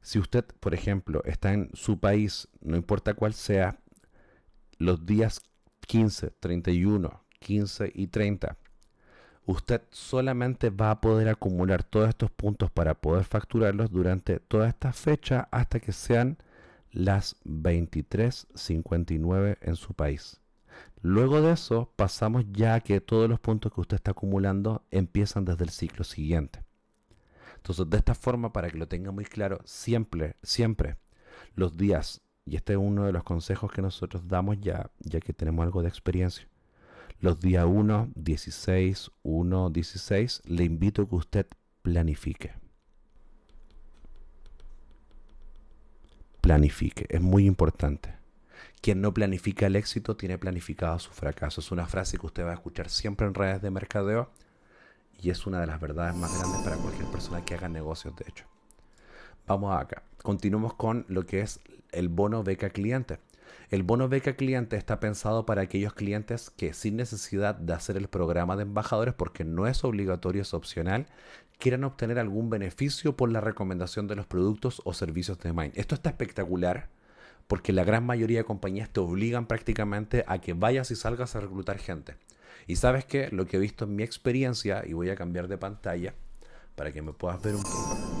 S1: si usted, por ejemplo, está en su país, no importa cuál sea, los días 15, 31, 15 y 30. Usted solamente va a poder acumular todos estos puntos para poder facturarlos durante toda esta fecha hasta que sean las 23.59 en su país. Luego de eso pasamos ya a que todos los puntos que usted está acumulando empiezan desde el ciclo siguiente. Entonces de esta forma, para que lo tenga muy claro, siempre, siempre los días y este es uno de los consejos que nosotros damos ya, ya que tenemos algo de experiencia. Los días 1, 16, 1, 16, le invito a que usted planifique. Planifique, es muy importante. Quien no planifica el éxito tiene planificado su fracaso. Es una frase que usted va a escuchar siempre en redes de mercadeo y es una de las verdades más grandes para cualquier persona que haga negocios, de hecho. Vamos acá. Continuamos con lo que es el bono beca cliente. El bono beca cliente está pensado para aquellos clientes que sin necesidad de hacer el programa de embajadores, porque no es obligatorio, es opcional, quieran obtener algún beneficio por la recomendación de los productos o servicios de Mind. Esto está espectacular porque la gran mayoría de compañías te obligan prácticamente a que vayas y salgas a reclutar gente. Y sabes que lo que he visto en mi experiencia, y voy a cambiar de pantalla para que me puedas ver un poco.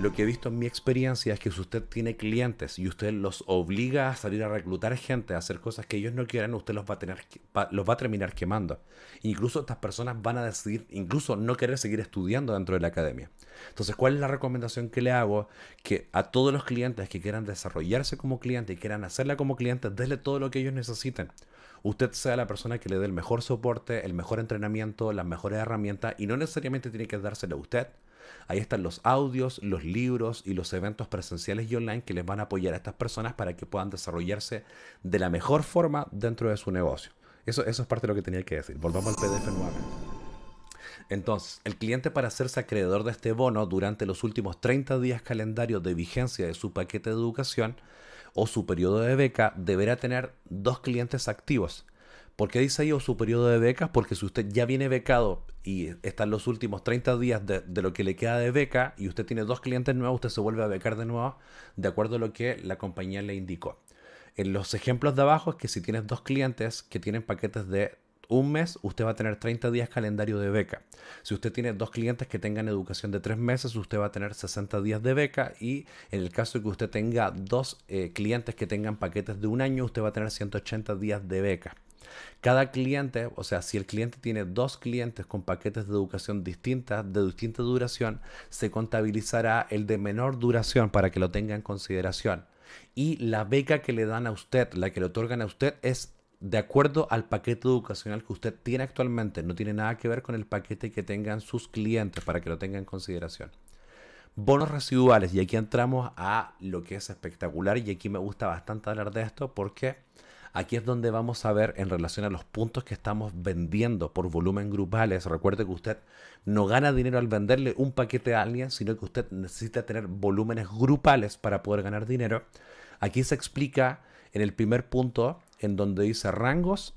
S1: Lo que he visto en mi experiencia es que si usted tiene clientes y usted los obliga a salir a reclutar gente, a hacer cosas que ellos no quieran, usted los va a, tener, los va a terminar quemando. Incluso estas personas van a decidir, incluso no querer seguir estudiando dentro de la academia. Entonces, ¿cuál es la recomendación que le hago? Que a todos los clientes que quieran desarrollarse como cliente y quieran hacerla como cliente, déle todo lo que ellos necesiten. Usted sea la persona que le dé el mejor soporte, el mejor entrenamiento, las mejores herramientas y no necesariamente tiene que dárselo a usted Ahí están los audios, los libros y los eventos presenciales y online que les van a apoyar a estas personas para que puedan desarrollarse de la mejor forma dentro de su negocio. Eso, es parte de lo que tenía que decir. Volvamos al PDF nuevamente. Entonces, el cliente para hacerse acreedor de este bono durante los últimos 30 días calendario de vigencia de su paquete de educación o su periodo de beca deberá tener dos clientes activos ¿Por qué dice ahí oh, su periodo de becas? Porque si usted ya viene becado y están los últimos 30 días de, lo que le queda de beca y usted tiene dos clientes nuevos, usted se vuelve a becar de nuevo de acuerdo a lo que la compañía le indicó. En los ejemplos de abajo es que si tienes dos clientes que tienen paquetes de un mes, usted va a tener 30 días calendario de beca. Si usted tiene dos clientes que tengan educación de tres meses, usted va a tener 60 días de beca. Y en el caso de que usted tenga dos eh, clientes que tengan paquetes de un año, usted va a tener 180 días de beca. Cada cliente, o sea, si el cliente tiene dos clientes con paquetes de educación distintas, de distinta duración, se contabilizará el de menor duración para que lo tenga en consideración. Y la beca que le dan a usted, la que le otorgan a usted, es de acuerdo al paquete educacional que usted tiene actualmente. No tiene nada que ver con el paquete que tengan sus clientes para que lo tengan en consideración. Bonos residuales, y aquí entramos a lo que es espectacular, y aquí me gusta bastante hablar de esto porque Aquí es donde vamos a ver en relación a los puntos que estamos vendiendo por volumen grupales. Recuerde que usted no gana dinero al venderle un paquete a alguien, sino que usted necesita tener volúmenes grupales para poder ganar dinero. Aquí se explica en el primer punto, en donde dice rangos,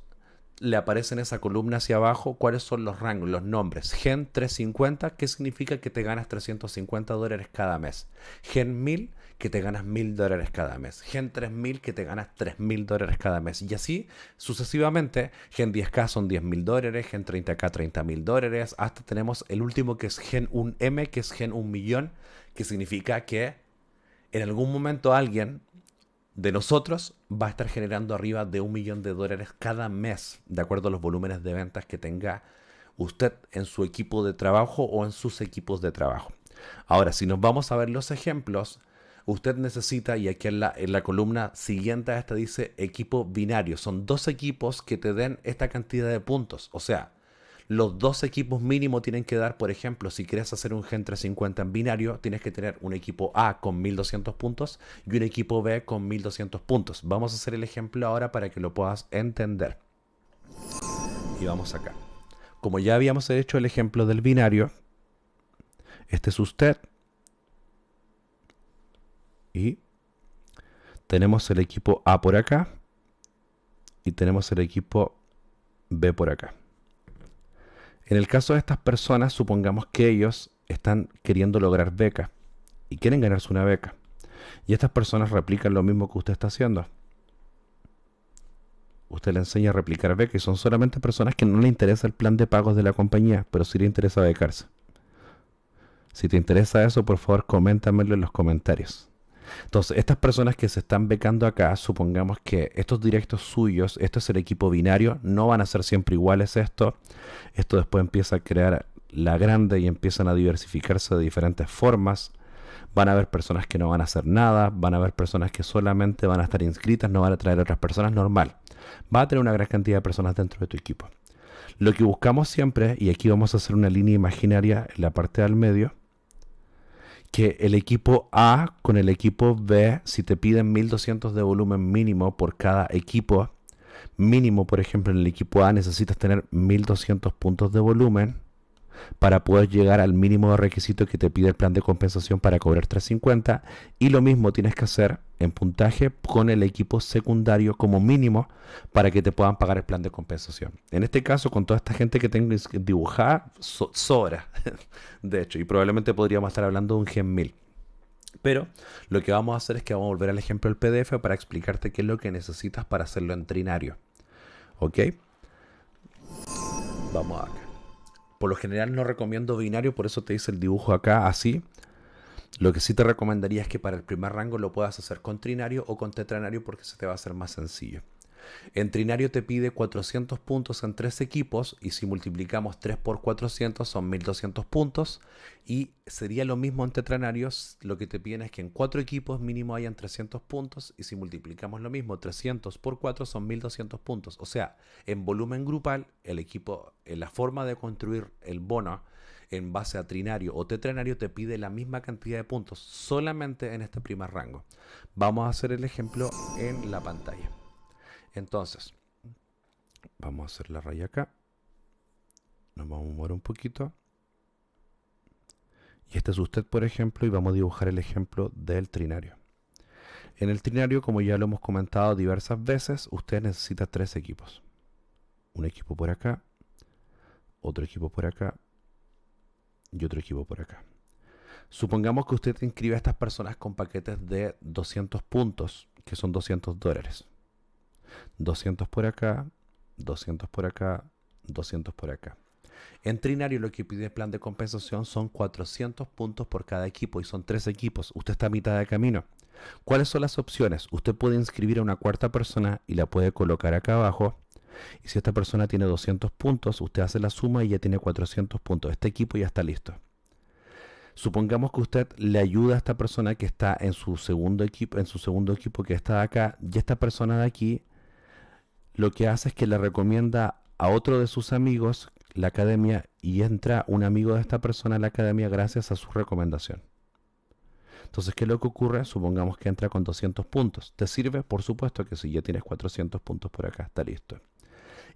S1: le aparece en esa columna hacia abajo cuáles son los rangos, los nombres. Gen 350, ¿qué significa que te ganas 350 dólares cada mes. Gen 1000, que te ganas mil dólares cada mes, Gen 3000 que te ganas tres mil dólares cada mes y así sucesivamente. Gen 10K son 10 mil dólares, Gen 30K 30 mil dólares, hasta tenemos el último que es Gen 1M, que es Gen 1 millón, que significa que en algún momento alguien de nosotros va a estar generando arriba de un millón de dólares cada mes, de acuerdo a los volúmenes de ventas que tenga usted en su equipo de trabajo o en sus equipos de trabajo. Ahora, si nos vamos a ver los ejemplos, usted necesita, y aquí en la, en la columna siguiente esta dice equipo binario, son dos equipos que te den esta cantidad de puntos, o sea, los dos equipos mínimos tienen que dar, por ejemplo, si quieres hacer un Gen 350 en binario, tienes que tener un equipo A con 1200 puntos y un equipo B con 1200 puntos. Vamos a hacer el ejemplo ahora para que lo puedas entender. Y vamos acá. Como ya habíamos hecho el ejemplo del binario, este es usted, y tenemos el equipo A por acá y tenemos el equipo B por acá. En el caso de estas personas, supongamos que ellos están queriendo lograr becas y quieren ganarse una beca. Y estas personas replican lo mismo que usted está haciendo. Usted le enseña a replicar becas y son solamente personas que no le interesa el plan de pagos de la compañía, pero sí le interesa becarse. Si te interesa eso, por favor, coméntamelo en los comentarios. Entonces, estas personas que se están becando acá, supongamos que estos directos suyos, esto es el equipo binario, no van a ser siempre iguales esto. Esto después empieza a crear la grande y empiezan a diversificarse de diferentes formas. Van a haber personas que no van a hacer nada, van a haber personas que solamente van a estar inscritas, no van a traer otras personas, normal. Va a tener una gran cantidad de personas dentro de tu equipo. Lo que buscamos siempre, y aquí vamos a hacer una línea imaginaria en la parte del medio, que el equipo A con el equipo B, si te piden 1200 de volumen mínimo por cada equipo, mínimo, por ejemplo, en el equipo A necesitas tener 1200 puntos de volumen para poder llegar al mínimo de requisito que te pide el plan de compensación para cobrar 350 y lo mismo tienes que hacer en puntaje con el equipo secundario como mínimo para que te puedan pagar el plan de compensación. En este caso, con toda esta gente que tengo dibujada, sobra, [laughs] de hecho, y probablemente podríamos estar hablando de un gen 1000. Pero lo que vamos a hacer es que vamos a volver al ejemplo del PDF para explicarte qué es lo que necesitas para hacerlo en trinario. ¿Ok? Vamos acá. Por lo general no recomiendo binario, por eso te hice el dibujo acá así. Lo que sí te recomendaría es que para el primer rango lo puedas hacer con trinario o con tetranario porque se te va a hacer más sencillo. En Trinario te pide 400 puntos en tres equipos y si multiplicamos 3 por 400 son 1200 puntos y sería lo mismo en Tetranarios, lo que te piden es que en cuatro equipos mínimo hayan 300 puntos y si multiplicamos lo mismo 300 por 4 son 1200 puntos. O sea, en volumen grupal el equipo, en la forma de construir el bono en base a trinario o tetranario te pide la misma cantidad de puntos solamente en este primer rango. Vamos a hacer el ejemplo en la pantalla. Entonces, vamos a hacer la raya acá. Nos vamos a mover un poquito. Y este es usted, por ejemplo, y vamos a dibujar el ejemplo del trinario. En el trinario, como ya lo hemos comentado diversas veces, usted necesita tres equipos. Un equipo por acá, otro equipo por acá y otro equipo por acá. Supongamos que usted inscribe a estas personas con paquetes de 200 puntos, que son 200 dólares. 200 por acá, 200 por acá, 200 por acá. En Trinario lo que pide el plan de compensación son 400 puntos por cada equipo y son tres equipos. Usted está a mitad de camino. ¿Cuáles son las opciones? Usted puede inscribir a una cuarta persona y la puede colocar acá abajo. Y si esta persona tiene 200 puntos, usted hace la suma y ya tiene 400 puntos. Este equipo ya está listo. Supongamos que usted le ayuda a esta persona que está en su segundo equipo, en su segundo equipo que está acá, y esta persona de aquí lo que hace es que le recomienda a otro de sus amigos la academia y entra un amigo de esta persona a la academia gracias a su recomendación. Entonces, ¿qué es lo que ocurre? Supongamos que entra con 200 puntos. Te sirve, por supuesto, que si ya tienes 400 puntos por acá, está listo.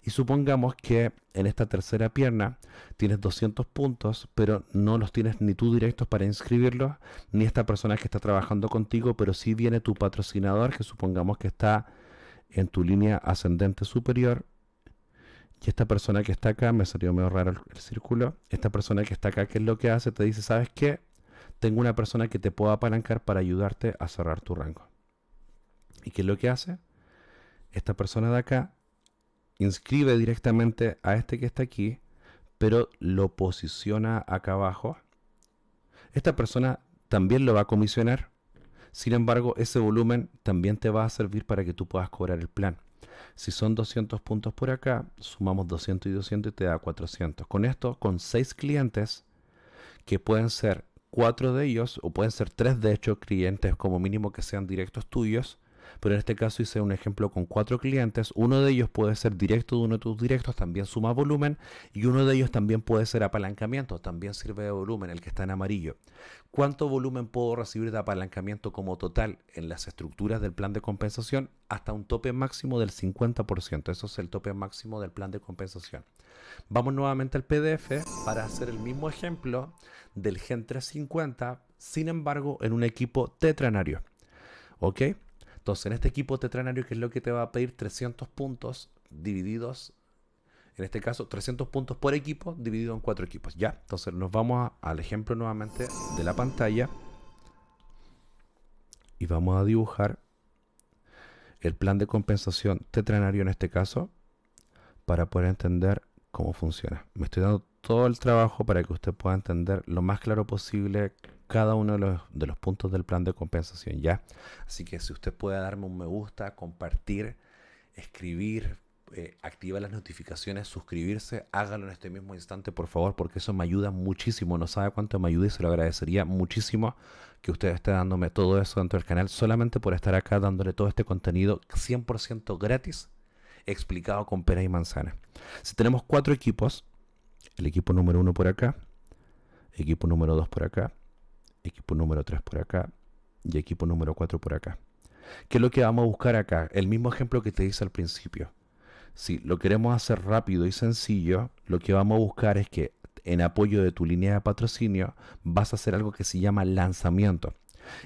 S1: Y supongamos que en esta tercera pierna tienes 200 puntos, pero no los tienes ni tú directos para inscribirlos, ni esta persona que está trabajando contigo, pero sí viene tu patrocinador, que supongamos que está en tu línea ascendente superior. Y esta persona que está acá, me salió medio raro el, círculo, esta persona que está acá, ¿qué es lo que hace? Te dice, ¿sabes qué? Tengo una persona que te pueda apalancar para ayudarte a cerrar tu rango. ¿Y qué es lo que hace? Esta persona de acá inscribe directamente a este que está aquí, pero lo posiciona acá abajo. Esta persona también lo va a comisionar sin embargo, ese volumen también te va a servir para que tú puedas cobrar el plan. Si son 200 puntos por acá, sumamos 200 y 200 y te da 400. Con esto, con 6 clientes, que pueden ser 4 de ellos, o pueden ser 3 de hecho clientes como mínimo que sean directos tuyos, pero en este caso hice un ejemplo con cuatro clientes, uno de ellos puede ser directo de uno de tus directos, también suma volumen, y uno de ellos también puede ser apalancamiento, también sirve de volumen, el que está en amarillo. ¿Cuánto volumen puedo recibir de apalancamiento como total en las estructuras del plan de compensación? Hasta un tope máximo del 50%, eso es el tope máximo del plan de compensación. Vamos nuevamente al PDF para hacer el mismo ejemplo del Gen 350, sin embargo, en un equipo tetranario. ¿Ok? Entonces, en este equipo tetranario, que es lo que te va a pedir 300 puntos divididos, en este caso 300 puntos por equipo dividido en cuatro equipos. Ya, entonces nos vamos al ejemplo nuevamente de la pantalla y vamos a dibujar el plan de compensación tetranario en este caso para poder entender cómo funciona. Me estoy dando todo el trabajo para que usted pueda entender lo más claro posible cada uno de los, de los puntos del plan de compensación, ¿ya? Así que si usted puede darme un me gusta, compartir, escribir, eh, activar las notificaciones, suscribirse, hágalo en este mismo instante, por favor, porque eso me ayuda muchísimo. No sabe cuánto me ayuda y se lo agradecería muchísimo que usted esté dándome todo eso dentro del canal, solamente por estar acá dándole todo este contenido 100% gratis, explicado con pera y manzana. Si tenemos cuatro equipos, el equipo número uno por acá, equipo número dos por acá, equipo número 3 por acá y equipo número 4 por acá. ¿Qué es lo que vamos a buscar acá? El mismo ejemplo que te hice al principio. Si lo queremos hacer rápido y sencillo, lo que vamos a buscar es que en apoyo de tu línea de patrocinio vas a hacer algo que se llama lanzamiento.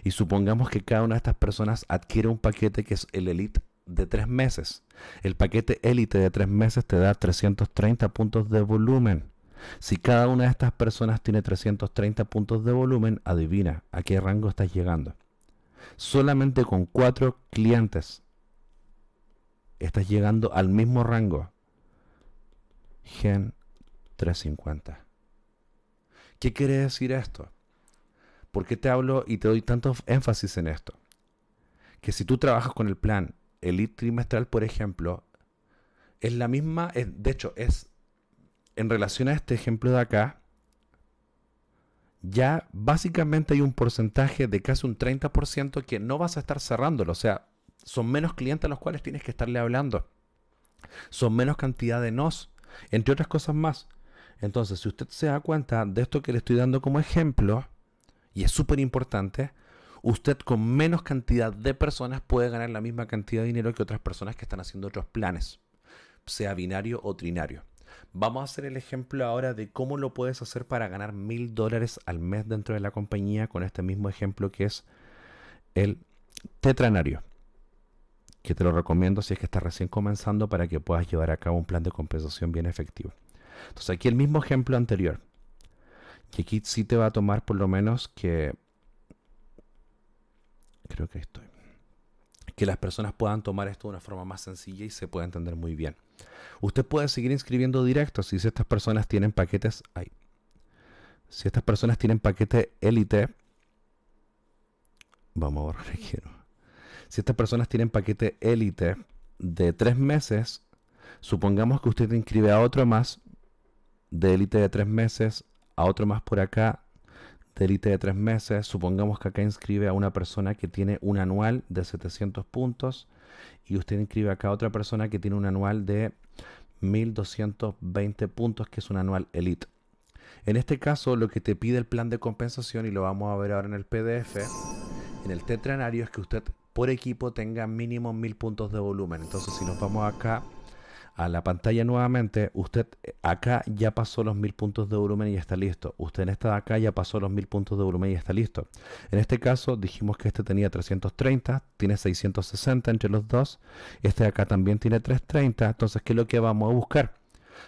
S1: Y supongamos que cada una de estas personas adquiere un paquete que es el Elite de tres meses. El paquete Elite de tres meses te da 330 puntos de volumen. Si cada una de estas personas tiene 330 puntos de volumen, adivina a qué rango estás llegando. Solamente con cuatro clientes estás llegando al mismo rango. Gen 350. ¿Qué quiere decir esto? ¿Por qué te hablo y te doy tanto énfasis en esto? Que si tú trabajas con el plan Elite Trimestral, por ejemplo, es la misma, de hecho, es en relación a este ejemplo de acá, ya básicamente hay un porcentaje de casi un 30% que no vas a estar cerrándolo. O sea, son menos clientes a los cuales tienes que estarle hablando. Son menos cantidad de nos, entre otras cosas más. Entonces, si usted se da cuenta de esto que le estoy dando como ejemplo, y es súper importante, usted con menos cantidad de personas puede ganar la misma cantidad de dinero que otras personas que están haciendo otros planes, sea binario o trinario. Vamos a hacer el ejemplo ahora de cómo lo puedes hacer para ganar mil dólares al mes dentro de la compañía con este mismo ejemplo que es el tetranario. Que te lo recomiendo si es que estás recién comenzando para que puedas llevar a cabo un plan de compensación bien efectivo. Entonces aquí el mismo ejemplo anterior. Que aquí sí te va a tomar por lo menos que... Creo que estoy. Que las personas puedan tomar esto de una forma más sencilla y se pueda entender muy bien. Usted puede seguir inscribiendo directo si estas personas tienen paquetes. si estas personas tienen paquete élite. Vamos a borrar aquí. Si estas personas tienen paquete élite de tres meses, supongamos que usted inscribe a otro más de élite de tres meses, a otro más por acá de élite de tres meses. Supongamos que acá inscribe a una persona que tiene un anual de 700 puntos y usted inscribe acá a otra persona que tiene un anual de 1220 puntos, que es un anual elite. En este caso, lo que te pide el plan de compensación, y lo vamos a ver ahora en el PDF, en el tetranario, es que usted por equipo tenga mínimo 1000 puntos de volumen. Entonces, si nos vamos acá a la pantalla nuevamente, usted eh, acá ya pasó los mil puntos de volumen y está listo. Usted en esta acá ya pasó los mil puntos de volumen y está listo. En este caso dijimos que este tenía 330, tiene 660 entre los dos. Este acá también tiene 330. Entonces, ¿qué es lo que vamos a buscar?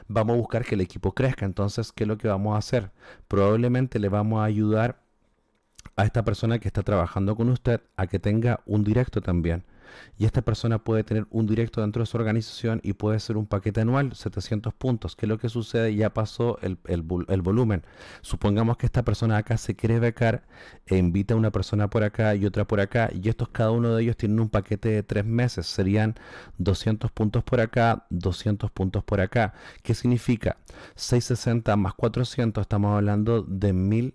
S1: Vamos a buscar que el equipo crezca. Entonces, ¿qué es lo que vamos a hacer? Probablemente le vamos a ayudar a esta persona que está trabajando con usted a que tenga un directo también y esta persona puede tener un directo dentro de su organización y puede ser un paquete anual, 700 puntos, que es lo que sucede, ya pasó el, volumen. Supongamos que esta persona acá se quiere becar e invita a una persona por acá y otra por acá y estos cada uno de ellos tienen un paquete de tres meses, serían 200 puntos por acá, 200 puntos por acá. ¿Qué significa? 660 más 400, estamos hablando de mil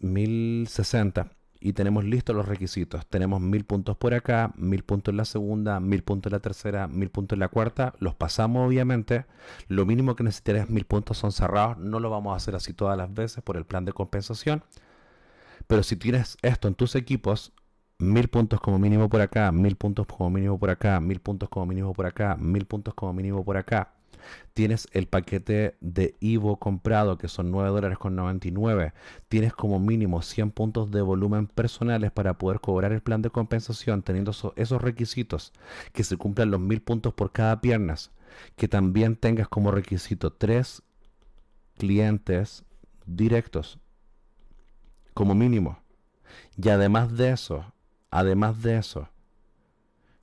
S1: 1060 y tenemos listos los requisitos. Tenemos mil puntos por acá, mil puntos en la segunda, mil puntos en la tercera, mil puntos en la cuarta. Los pasamos obviamente. Lo mínimo que necesitarás mil puntos son cerrados. No lo vamos a hacer así todas las veces por el plan de compensación. Pero si tienes esto en tus equipos, mil puntos como mínimo por acá, mil puntos como mínimo por acá, mil puntos como mínimo por acá, mil puntos como mínimo por acá Tienes el paquete de Ivo comprado, que son 9 dólares con 99. Tienes como mínimo 100 puntos de volumen personales para poder cobrar el plan de compensación, teniendo esos requisitos, que se cumplan los 1000 puntos por cada piernas. Que también tengas como requisito 3 clientes directos, como mínimo. Y además de eso, además de eso,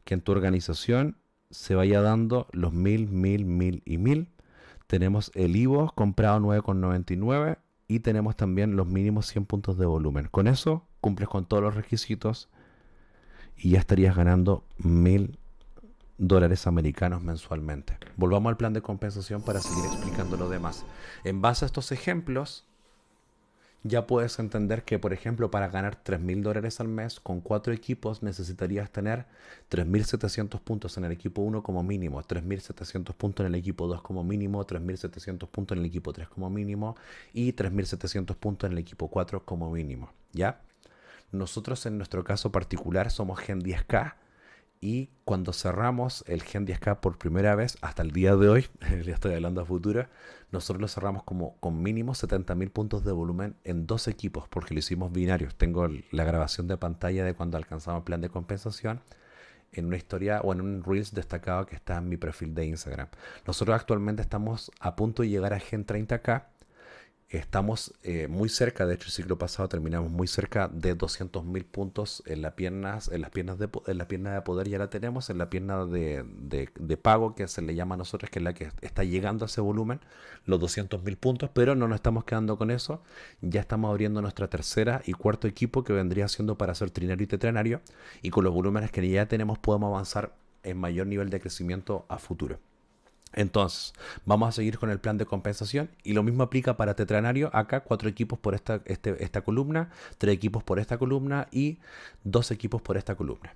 S1: que en tu organización se vaya dando los mil, mil, mil y mil. Tenemos el Ivo comprado 9,99 y tenemos también los mínimos 100 puntos de volumen. Con eso cumples con todos los requisitos y ya estarías ganando mil dólares americanos mensualmente. Volvamos al plan de compensación para seguir explicando lo demás. En base a estos ejemplos, ya puedes entender que, por ejemplo, para ganar 3.000 dólares al mes con cuatro equipos necesitarías tener 3.700 puntos en el equipo 1 como mínimo, 3.700 puntos en el equipo 2 como mínimo, 3.700 puntos en el equipo 3 como mínimo y 3.700 puntos en el equipo 4 como mínimo, ¿ya? Nosotros en nuestro caso particular somos Gen 10K, y cuando cerramos el Gen 10K por primera vez, hasta el día de hoy, le [laughs] estoy hablando a futura, nosotros lo cerramos como con mínimo 70.000 puntos de volumen en dos equipos, porque lo hicimos binarios. Tengo la grabación de pantalla de cuando alcanzamos el plan de compensación en una historia o en un Reels destacado que está en mi perfil de Instagram. Nosotros actualmente estamos a punto de llegar a Gen 30K Estamos eh, muy cerca, de hecho el ciclo pasado terminamos muy cerca de 200.000 puntos en, las piernas, en, las piernas de, la pierna de poder, ya la tenemos, en la pierna de, pago, que se le llama a nosotros, que es la que está llegando a ese volumen, los 200.000 puntos, pero no nos estamos quedando con eso, ya estamos abriendo nuestra tercera y cuarto equipo que vendría siendo para hacer trinario y tetranario, y con los volúmenes que ya tenemos podemos avanzar en mayor nivel de crecimiento a futuro. Entonces, vamos a seguir con el plan de compensación y lo mismo aplica para Tetranario. Acá cuatro equipos por esta, este, esta columna, tres equipos por esta columna y dos equipos por esta columna.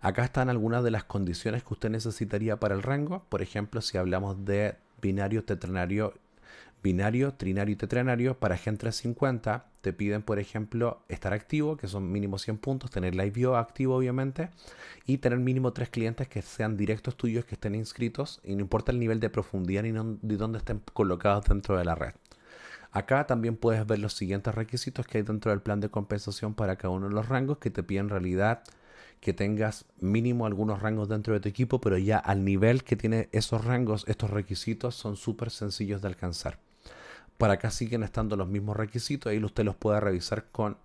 S1: Acá están algunas de las condiciones que usted necesitaría para el rango. Por ejemplo, si hablamos de binario, tetranario binario, trinario y tetranario, para Gen 50 te piden, por ejemplo, estar activo, que son mínimo 100 puntos, tener la IBO activo, obviamente, y tener mínimo 3 clientes que sean directos tuyos, que estén inscritos, y no importa el nivel de profundidad ni, de dónde estén colocados dentro de la red. Acá también puedes ver los siguientes requisitos que hay dentro del plan de compensación para cada uno de los rangos que te piden en realidad que tengas mínimo algunos rangos dentro de tu equipo, pero ya al nivel que tiene esos rangos, estos requisitos son súper sencillos de alcanzar. Para acá siguen estando los mismos requisitos, ahí usted los puede revisar con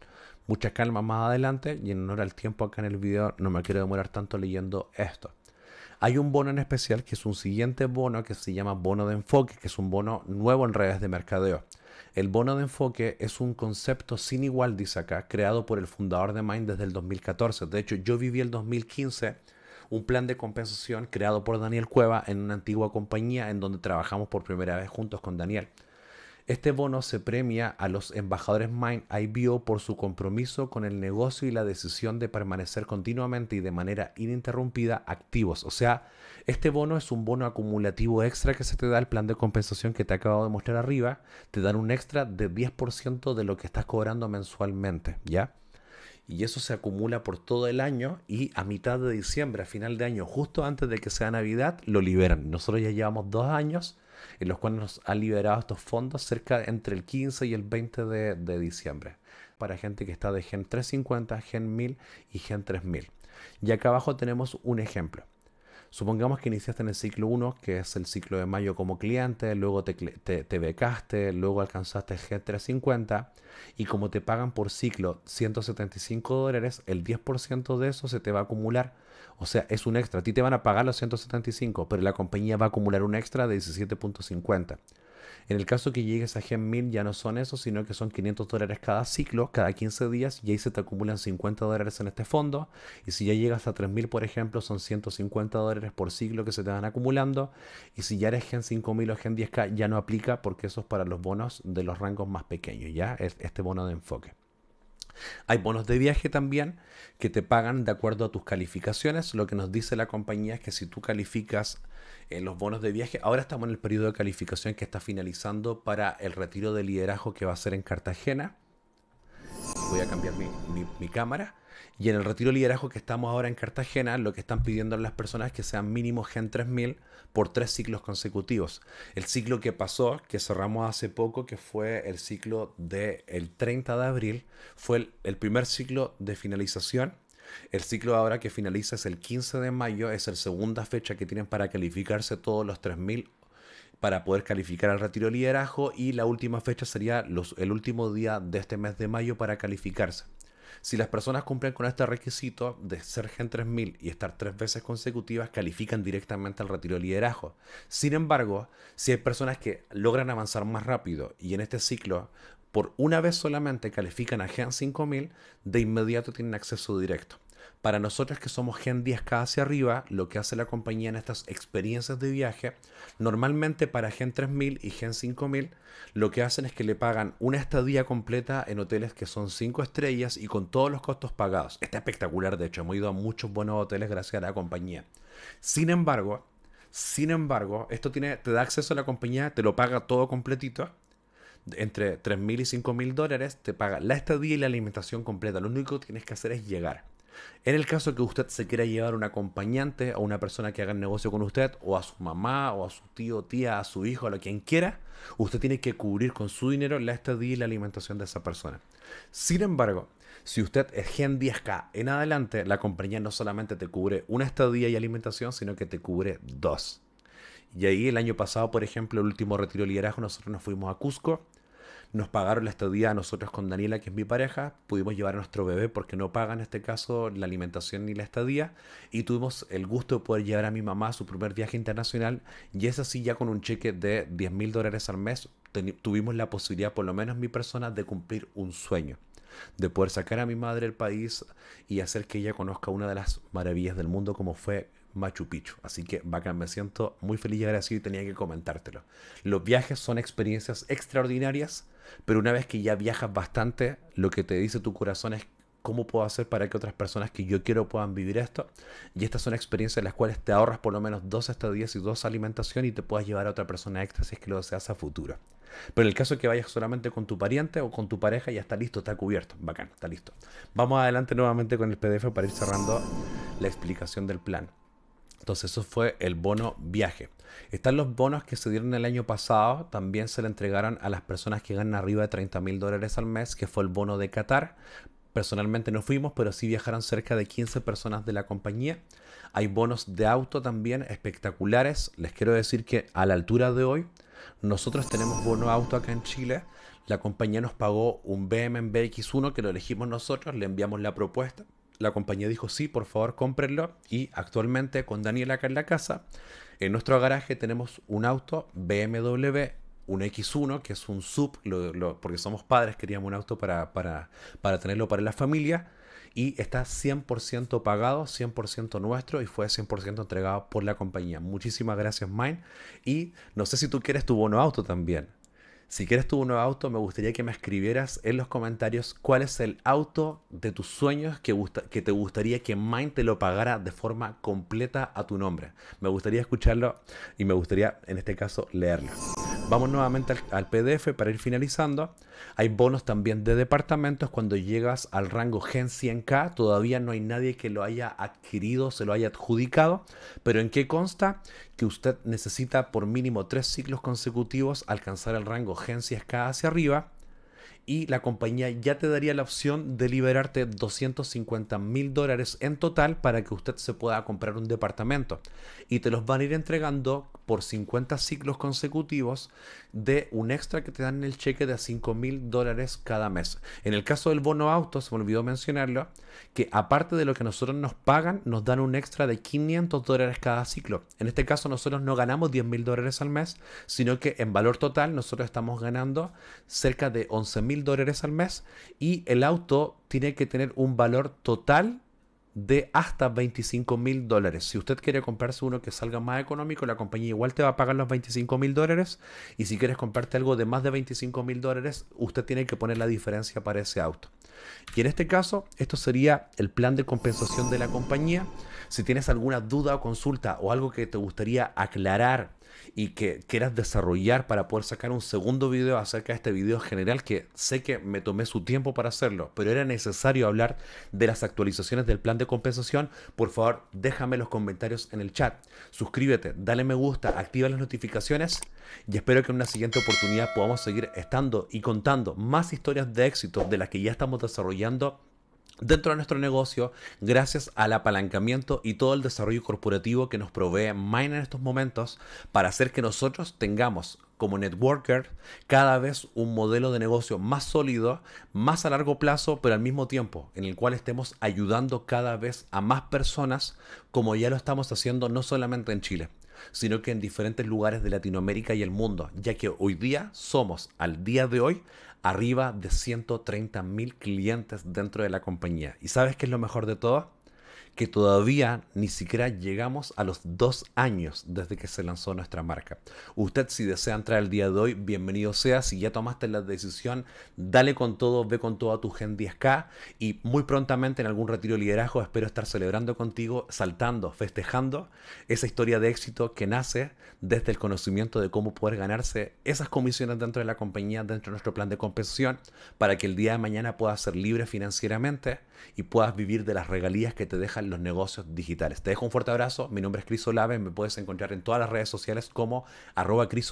S1: mucha calma más adelante y en honor al tiempo acá en el video no me quiero demorar tanto leyendo esto. Hay un bono en especial que es un siguiente bono que se llama bono de enfoque, que es un bono nuevo en redes de mercadeo. El bono de enfoque es un concepto sin igual, dice acá, creado por el fundador de Mind desde el 2014. De hecho, yo viví el 2015 un plan de compensación creado por Daniel Cueva en una antigua compañía en donde trabajamos por primera vez juntos con Daniel. Este bono se premia a los embajadores Mind IBO por su compromiso con el negocio y la decisión de permanecer continuamente y de manera ininterrumpida activos. O sea, este bono es un bono acumulativo extra que se te da el plan de compensación que te acabado de mostrar arriba. Te dan un extra de 10% de lo que estás cobrando mensualmente, ¿ya? y eso se acumula por todo el año y a mitad de diciembre, a final de año, justo antes de que sea Navidad, lo liberan. Nosotros ya llevamos dos años en los cuales nos han liberado estos fondos cerca entre el 15 y el 20 de, diciembre para gente que está de Gen 350, Gen 1000 y Gen 3000. Y acá abajo tenemos un ejemplo. Supongamos que iniciaste en el ciclo 1, que es el ciclo de mayo como cliente, luego te, becaste, luego alcanzaste G350 y como te pagan por ciclo 175 dólares, el 10% de eso se te va a acumular. O sea, es un extra. A ti te van a pagar los 175, pero la compañía va a acumular un extra de 17.50. En el caso que llegues a Gen 1000 ya no son eso, sino que son 500 dólares cada ciclo, cada 15 días, y ahí se te acumulan 50 dólares en este fondo. Y si ya llegas a 3000, por ejemplo, son 150 dólares por ciclo que se te van acumulando. Y si ya eres Gen 5000 o Gen 10K, ya no aplica porque eso es para los bonos de los rangos más pequeños, ya, es este bono de enfoque. Hay bonos de viaje también que te pagan de acuerdo a tus calificaciones. Lo que nos dice la compañía es que si tú calificas en los bonos de viaje. Ahora estamos en el periodo de calificación que está finalizando para el retiro de liderazgo que va a ser en Cartagena. Voy a cambiar mi, cámara. Y en el retiro de liderazgo que estamos ahora en Cartagena, lo que están pidiendo las personas es que sean mínimo Gen 3000 por tres ciclos consecutivos. El ciclo que pasó, que cerramos hace poco, que fue el ciclo del 30 de abril, fue el primer ciclo de finalización el ciclo ahora que finaliza es el 15 de mayo, es la segunda fecha que tienen para calificarse todos los 3.000 para poder calificar al retiro liderazgo y la última fecha sería el último día de este mes de mayo para calificarse. Si las personas cumplen con este requisito de ser Gen 3000 y estar tres veces consecutivas, califican directamente al retiro liderazgo. Sin embargo, si hay personas que logran avanzar más rápido y en este ciclo por una vez solamente califican a Gen 5000, de inmediato tienen acceso directo. Para nosotros que somos Gen 10K hacia arriba, lo que hace la compañía en estas experiencias de viaje, normalmente para Gen 3000 y Gen 5000, lo que hacen es que le pagan una estadía completa en hoteles que son 5 estrellas y con todos los costos pagados. Está espectacular, de hecho, hemos ido a muchos buenos hoteles gracias a la compañía. Sin embargo, sin embargo, esto tiene, te da acceso a la compañía, te lo paga todo completito entre 3.000 y 5.000 dólares, te paga la estadía y la alimentación completa. Lo único que tienes que hacer es llegar. En el caso que usted se quiera llevar un acompañante o una persona que haga el negocio con usted, o a su mamá, o a su tío, tía, a su hijo, a lo quien quiera, usted tiene que cubrir con su dinero la estadía y la alimentación de esa persona. Sin embargo, si usted es Gen 10K en adelante, la compañía no solamente te cubre una estadía y alimentación, sino que te cubre dos. Y ahí el año pasado, por ejemplo, el último retiro de liderazgo, nosotros nos fuimos a Cusco, nos pagaron la estadía a nosotros con Daniela, que es mi pareja, pudimos llevar a nuestro bebé porque no paga en este caso la alimentación ni la estadía y tuvimos el gusto de poder llevar a mi mamá a su primer viaje internacional y es así ya con un cheque de 10 mil dólares al mes tuvimos la posibilidad, por lo menos mi persona, de cumplir un sueño, de poder sacar a mi madre del país y hacer que ella conozca una de las maravillas del mundo como fue Machu Picchu. Así que bacán, me siento muy feliz haber agradecido y tenía que comentártelo. Los viajes son experiencias extraordinarias, pero una vez que ya viajas bastante, lo que te dice tu corazón es cómo puedo hacer para que otras personas que yo quiero puedan vivir esto. Y estas son experiencias en las cuales te ahorras por lo menos dos estadías y dos alimentación y te puedas llevar a otra persona extra si es que lo deseas a futuro. Pero en el caso de que vayas solamente con tu pariente o con tu pareja, ya está listo, está cubierto. Bacán, está listo. Vamos adelante nuevamente con el PDF para ir cerrando la explicación del plan. Entonces eso fue el bono viaje. Están los bonos que se dieron el año pasado, también se le entregaron a las personas que ganan arriba de 30 mil dólares al mes, que fue el bono de Qatar. Personalmente no fuimos, pero sí viajaron cerca de 15 personas de la compañía. Hay bonos de auto también espectaculares. Les quiero decir que a la altura de hoy, nosotros tenemos bono auto acá en Chile. La compañía nos pagó un BMW X1 que lo elegimos nosotros, le enviamos la propuesta la compañía dijo sí, por favor cómprenlo. Y actualmente con Daniel acá en la casa, en nuestro garaje tenemos un auto BMW, un X1, que es un sub, porque somos padres, queríamos un auto para, para, para tenerlo para la familia. Y está 100% pagado, 100% nuestro y fue 100% entregado por la compañía. Muchísimas gracias, Mine. Y no sé si tú quieres tu bono auto también. Si quieres tu nuevo auto, me gustaría que me escribieras en los comentarios cuál es el auto de tus sueños que, te gustaría que Mind te lo pagara de forma completa a tu nombre. Me gustaría escucharlo y me gustaría, en este caso, leerlo. Vamos nuevamente al, PDF para ir finalizando. Hay bonos también de departamentos. Cuando llegas al rango Gen 100K, todavía no hay nadie que lo haya adquirido, se lo haya adjudicado. Pero ¿en qué consta? Que usted necesita por mínimo tres ciclos consecutivos alcanzar el rango Gen 100K hacia arriba y la compañía ya te daría la opción de liberarte 250 mil dólares en total para que usted se pueda comprar un departamento. Y te los van a ir entregando por 50 ciclos consecutivos de un extra que te dan en el cheque de 5.000 mil dólares cada mes. En el caso del bono auto, se me olvidó mencionarlo, que aparte de lo que nosotros nos pagan, nos dan un extra de 500 dólares cada ciclo. En este caso nosotros no ganamos 10 mil dólares al mes, sino que en valor total nosotros estamos ganando cerca de 11 mil dólares al mes y el auto tiene que tener un valor total de hasta 25 mil dólares. Si usted quiere comprarse uno que salga más económico, la compañía igual te va a pagar los 25 mil dólares. Y si quieres comprarte algo de más de 25 mil dólares, usted tiene que poner la diferencia para ese auto. Y en este caso, esto sería el plan de compensación de la compañía. Si tienes alguna duda o consulta o algo que te gustaría aclarar y que quieras desarrollar para poder sacar un segundo video acerca de este video general, que sé que me tomé su tiempo para hacerlo, pero era necesario hablar de las actualizaciones del plan de compensación, por favor déjame los comentarios en el chat, suscríbete, dale me gusta, activa las notificaciones y espero que en una siguiente oportunidad podamos seguir estando y contando más historias de éxito de las que ya estamos desarrollando dentro de nuestro negocio gracias al apalancamiento y todo el desarrollo corporativo que nos provee Mine en estos momentos para hacer que nosotros tengamos como networker cada vez un modelo de negocio más sólido, más a largo plazo, pero al mismo tiempo en el cual estemos ayudando cada vez a más personas como ya lo estamos haciendo no solamente en Chile, sino que en diferentes lugares de Latinoamérica y el mundo, ya que hoy día somos, al día de hoy, arriba de 130 mil clientes dentro de la compañía. ¿Y sabes qué es lo mejor de todo? que todavía ni siquiera llegamos a los dos años desde que se lanzó nuestra marca. Usted si desea entrar el día de hoy, bienvenido sea. Si ya tomaste la decisión, dale con todo, ve con todo a tu Gen 10 y muy prontamente en algún retiro liderazgo espero estar celebrando contigo, saltando, festejando esa historia de éxito que nace desde el conocimiento de cómo poder ganarse esas comisiones dentro de la compañía, dentro de nuestro plan de compensación, para que el día de mañana pueda ser libre financieramente y puedas vivir de las regalías que te dejan los negocios digitales. Te dejo un fuerte abrazo, mi nombre es Cris Olave, me puedes encontrar en todas las redes sociales como arroba Cris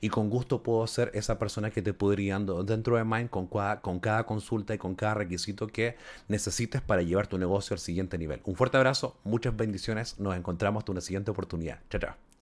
S1: y con gusto puedo ser esa persona que te podría ir dentro de Mind con cada, con cada consulta y con cada requisito que necesites para llevar tu negocio al siguiente nivel. Un fuerte abrazo, muchas bendiciones, nos encontramos en una siguiente oportunidad. Chao, chao.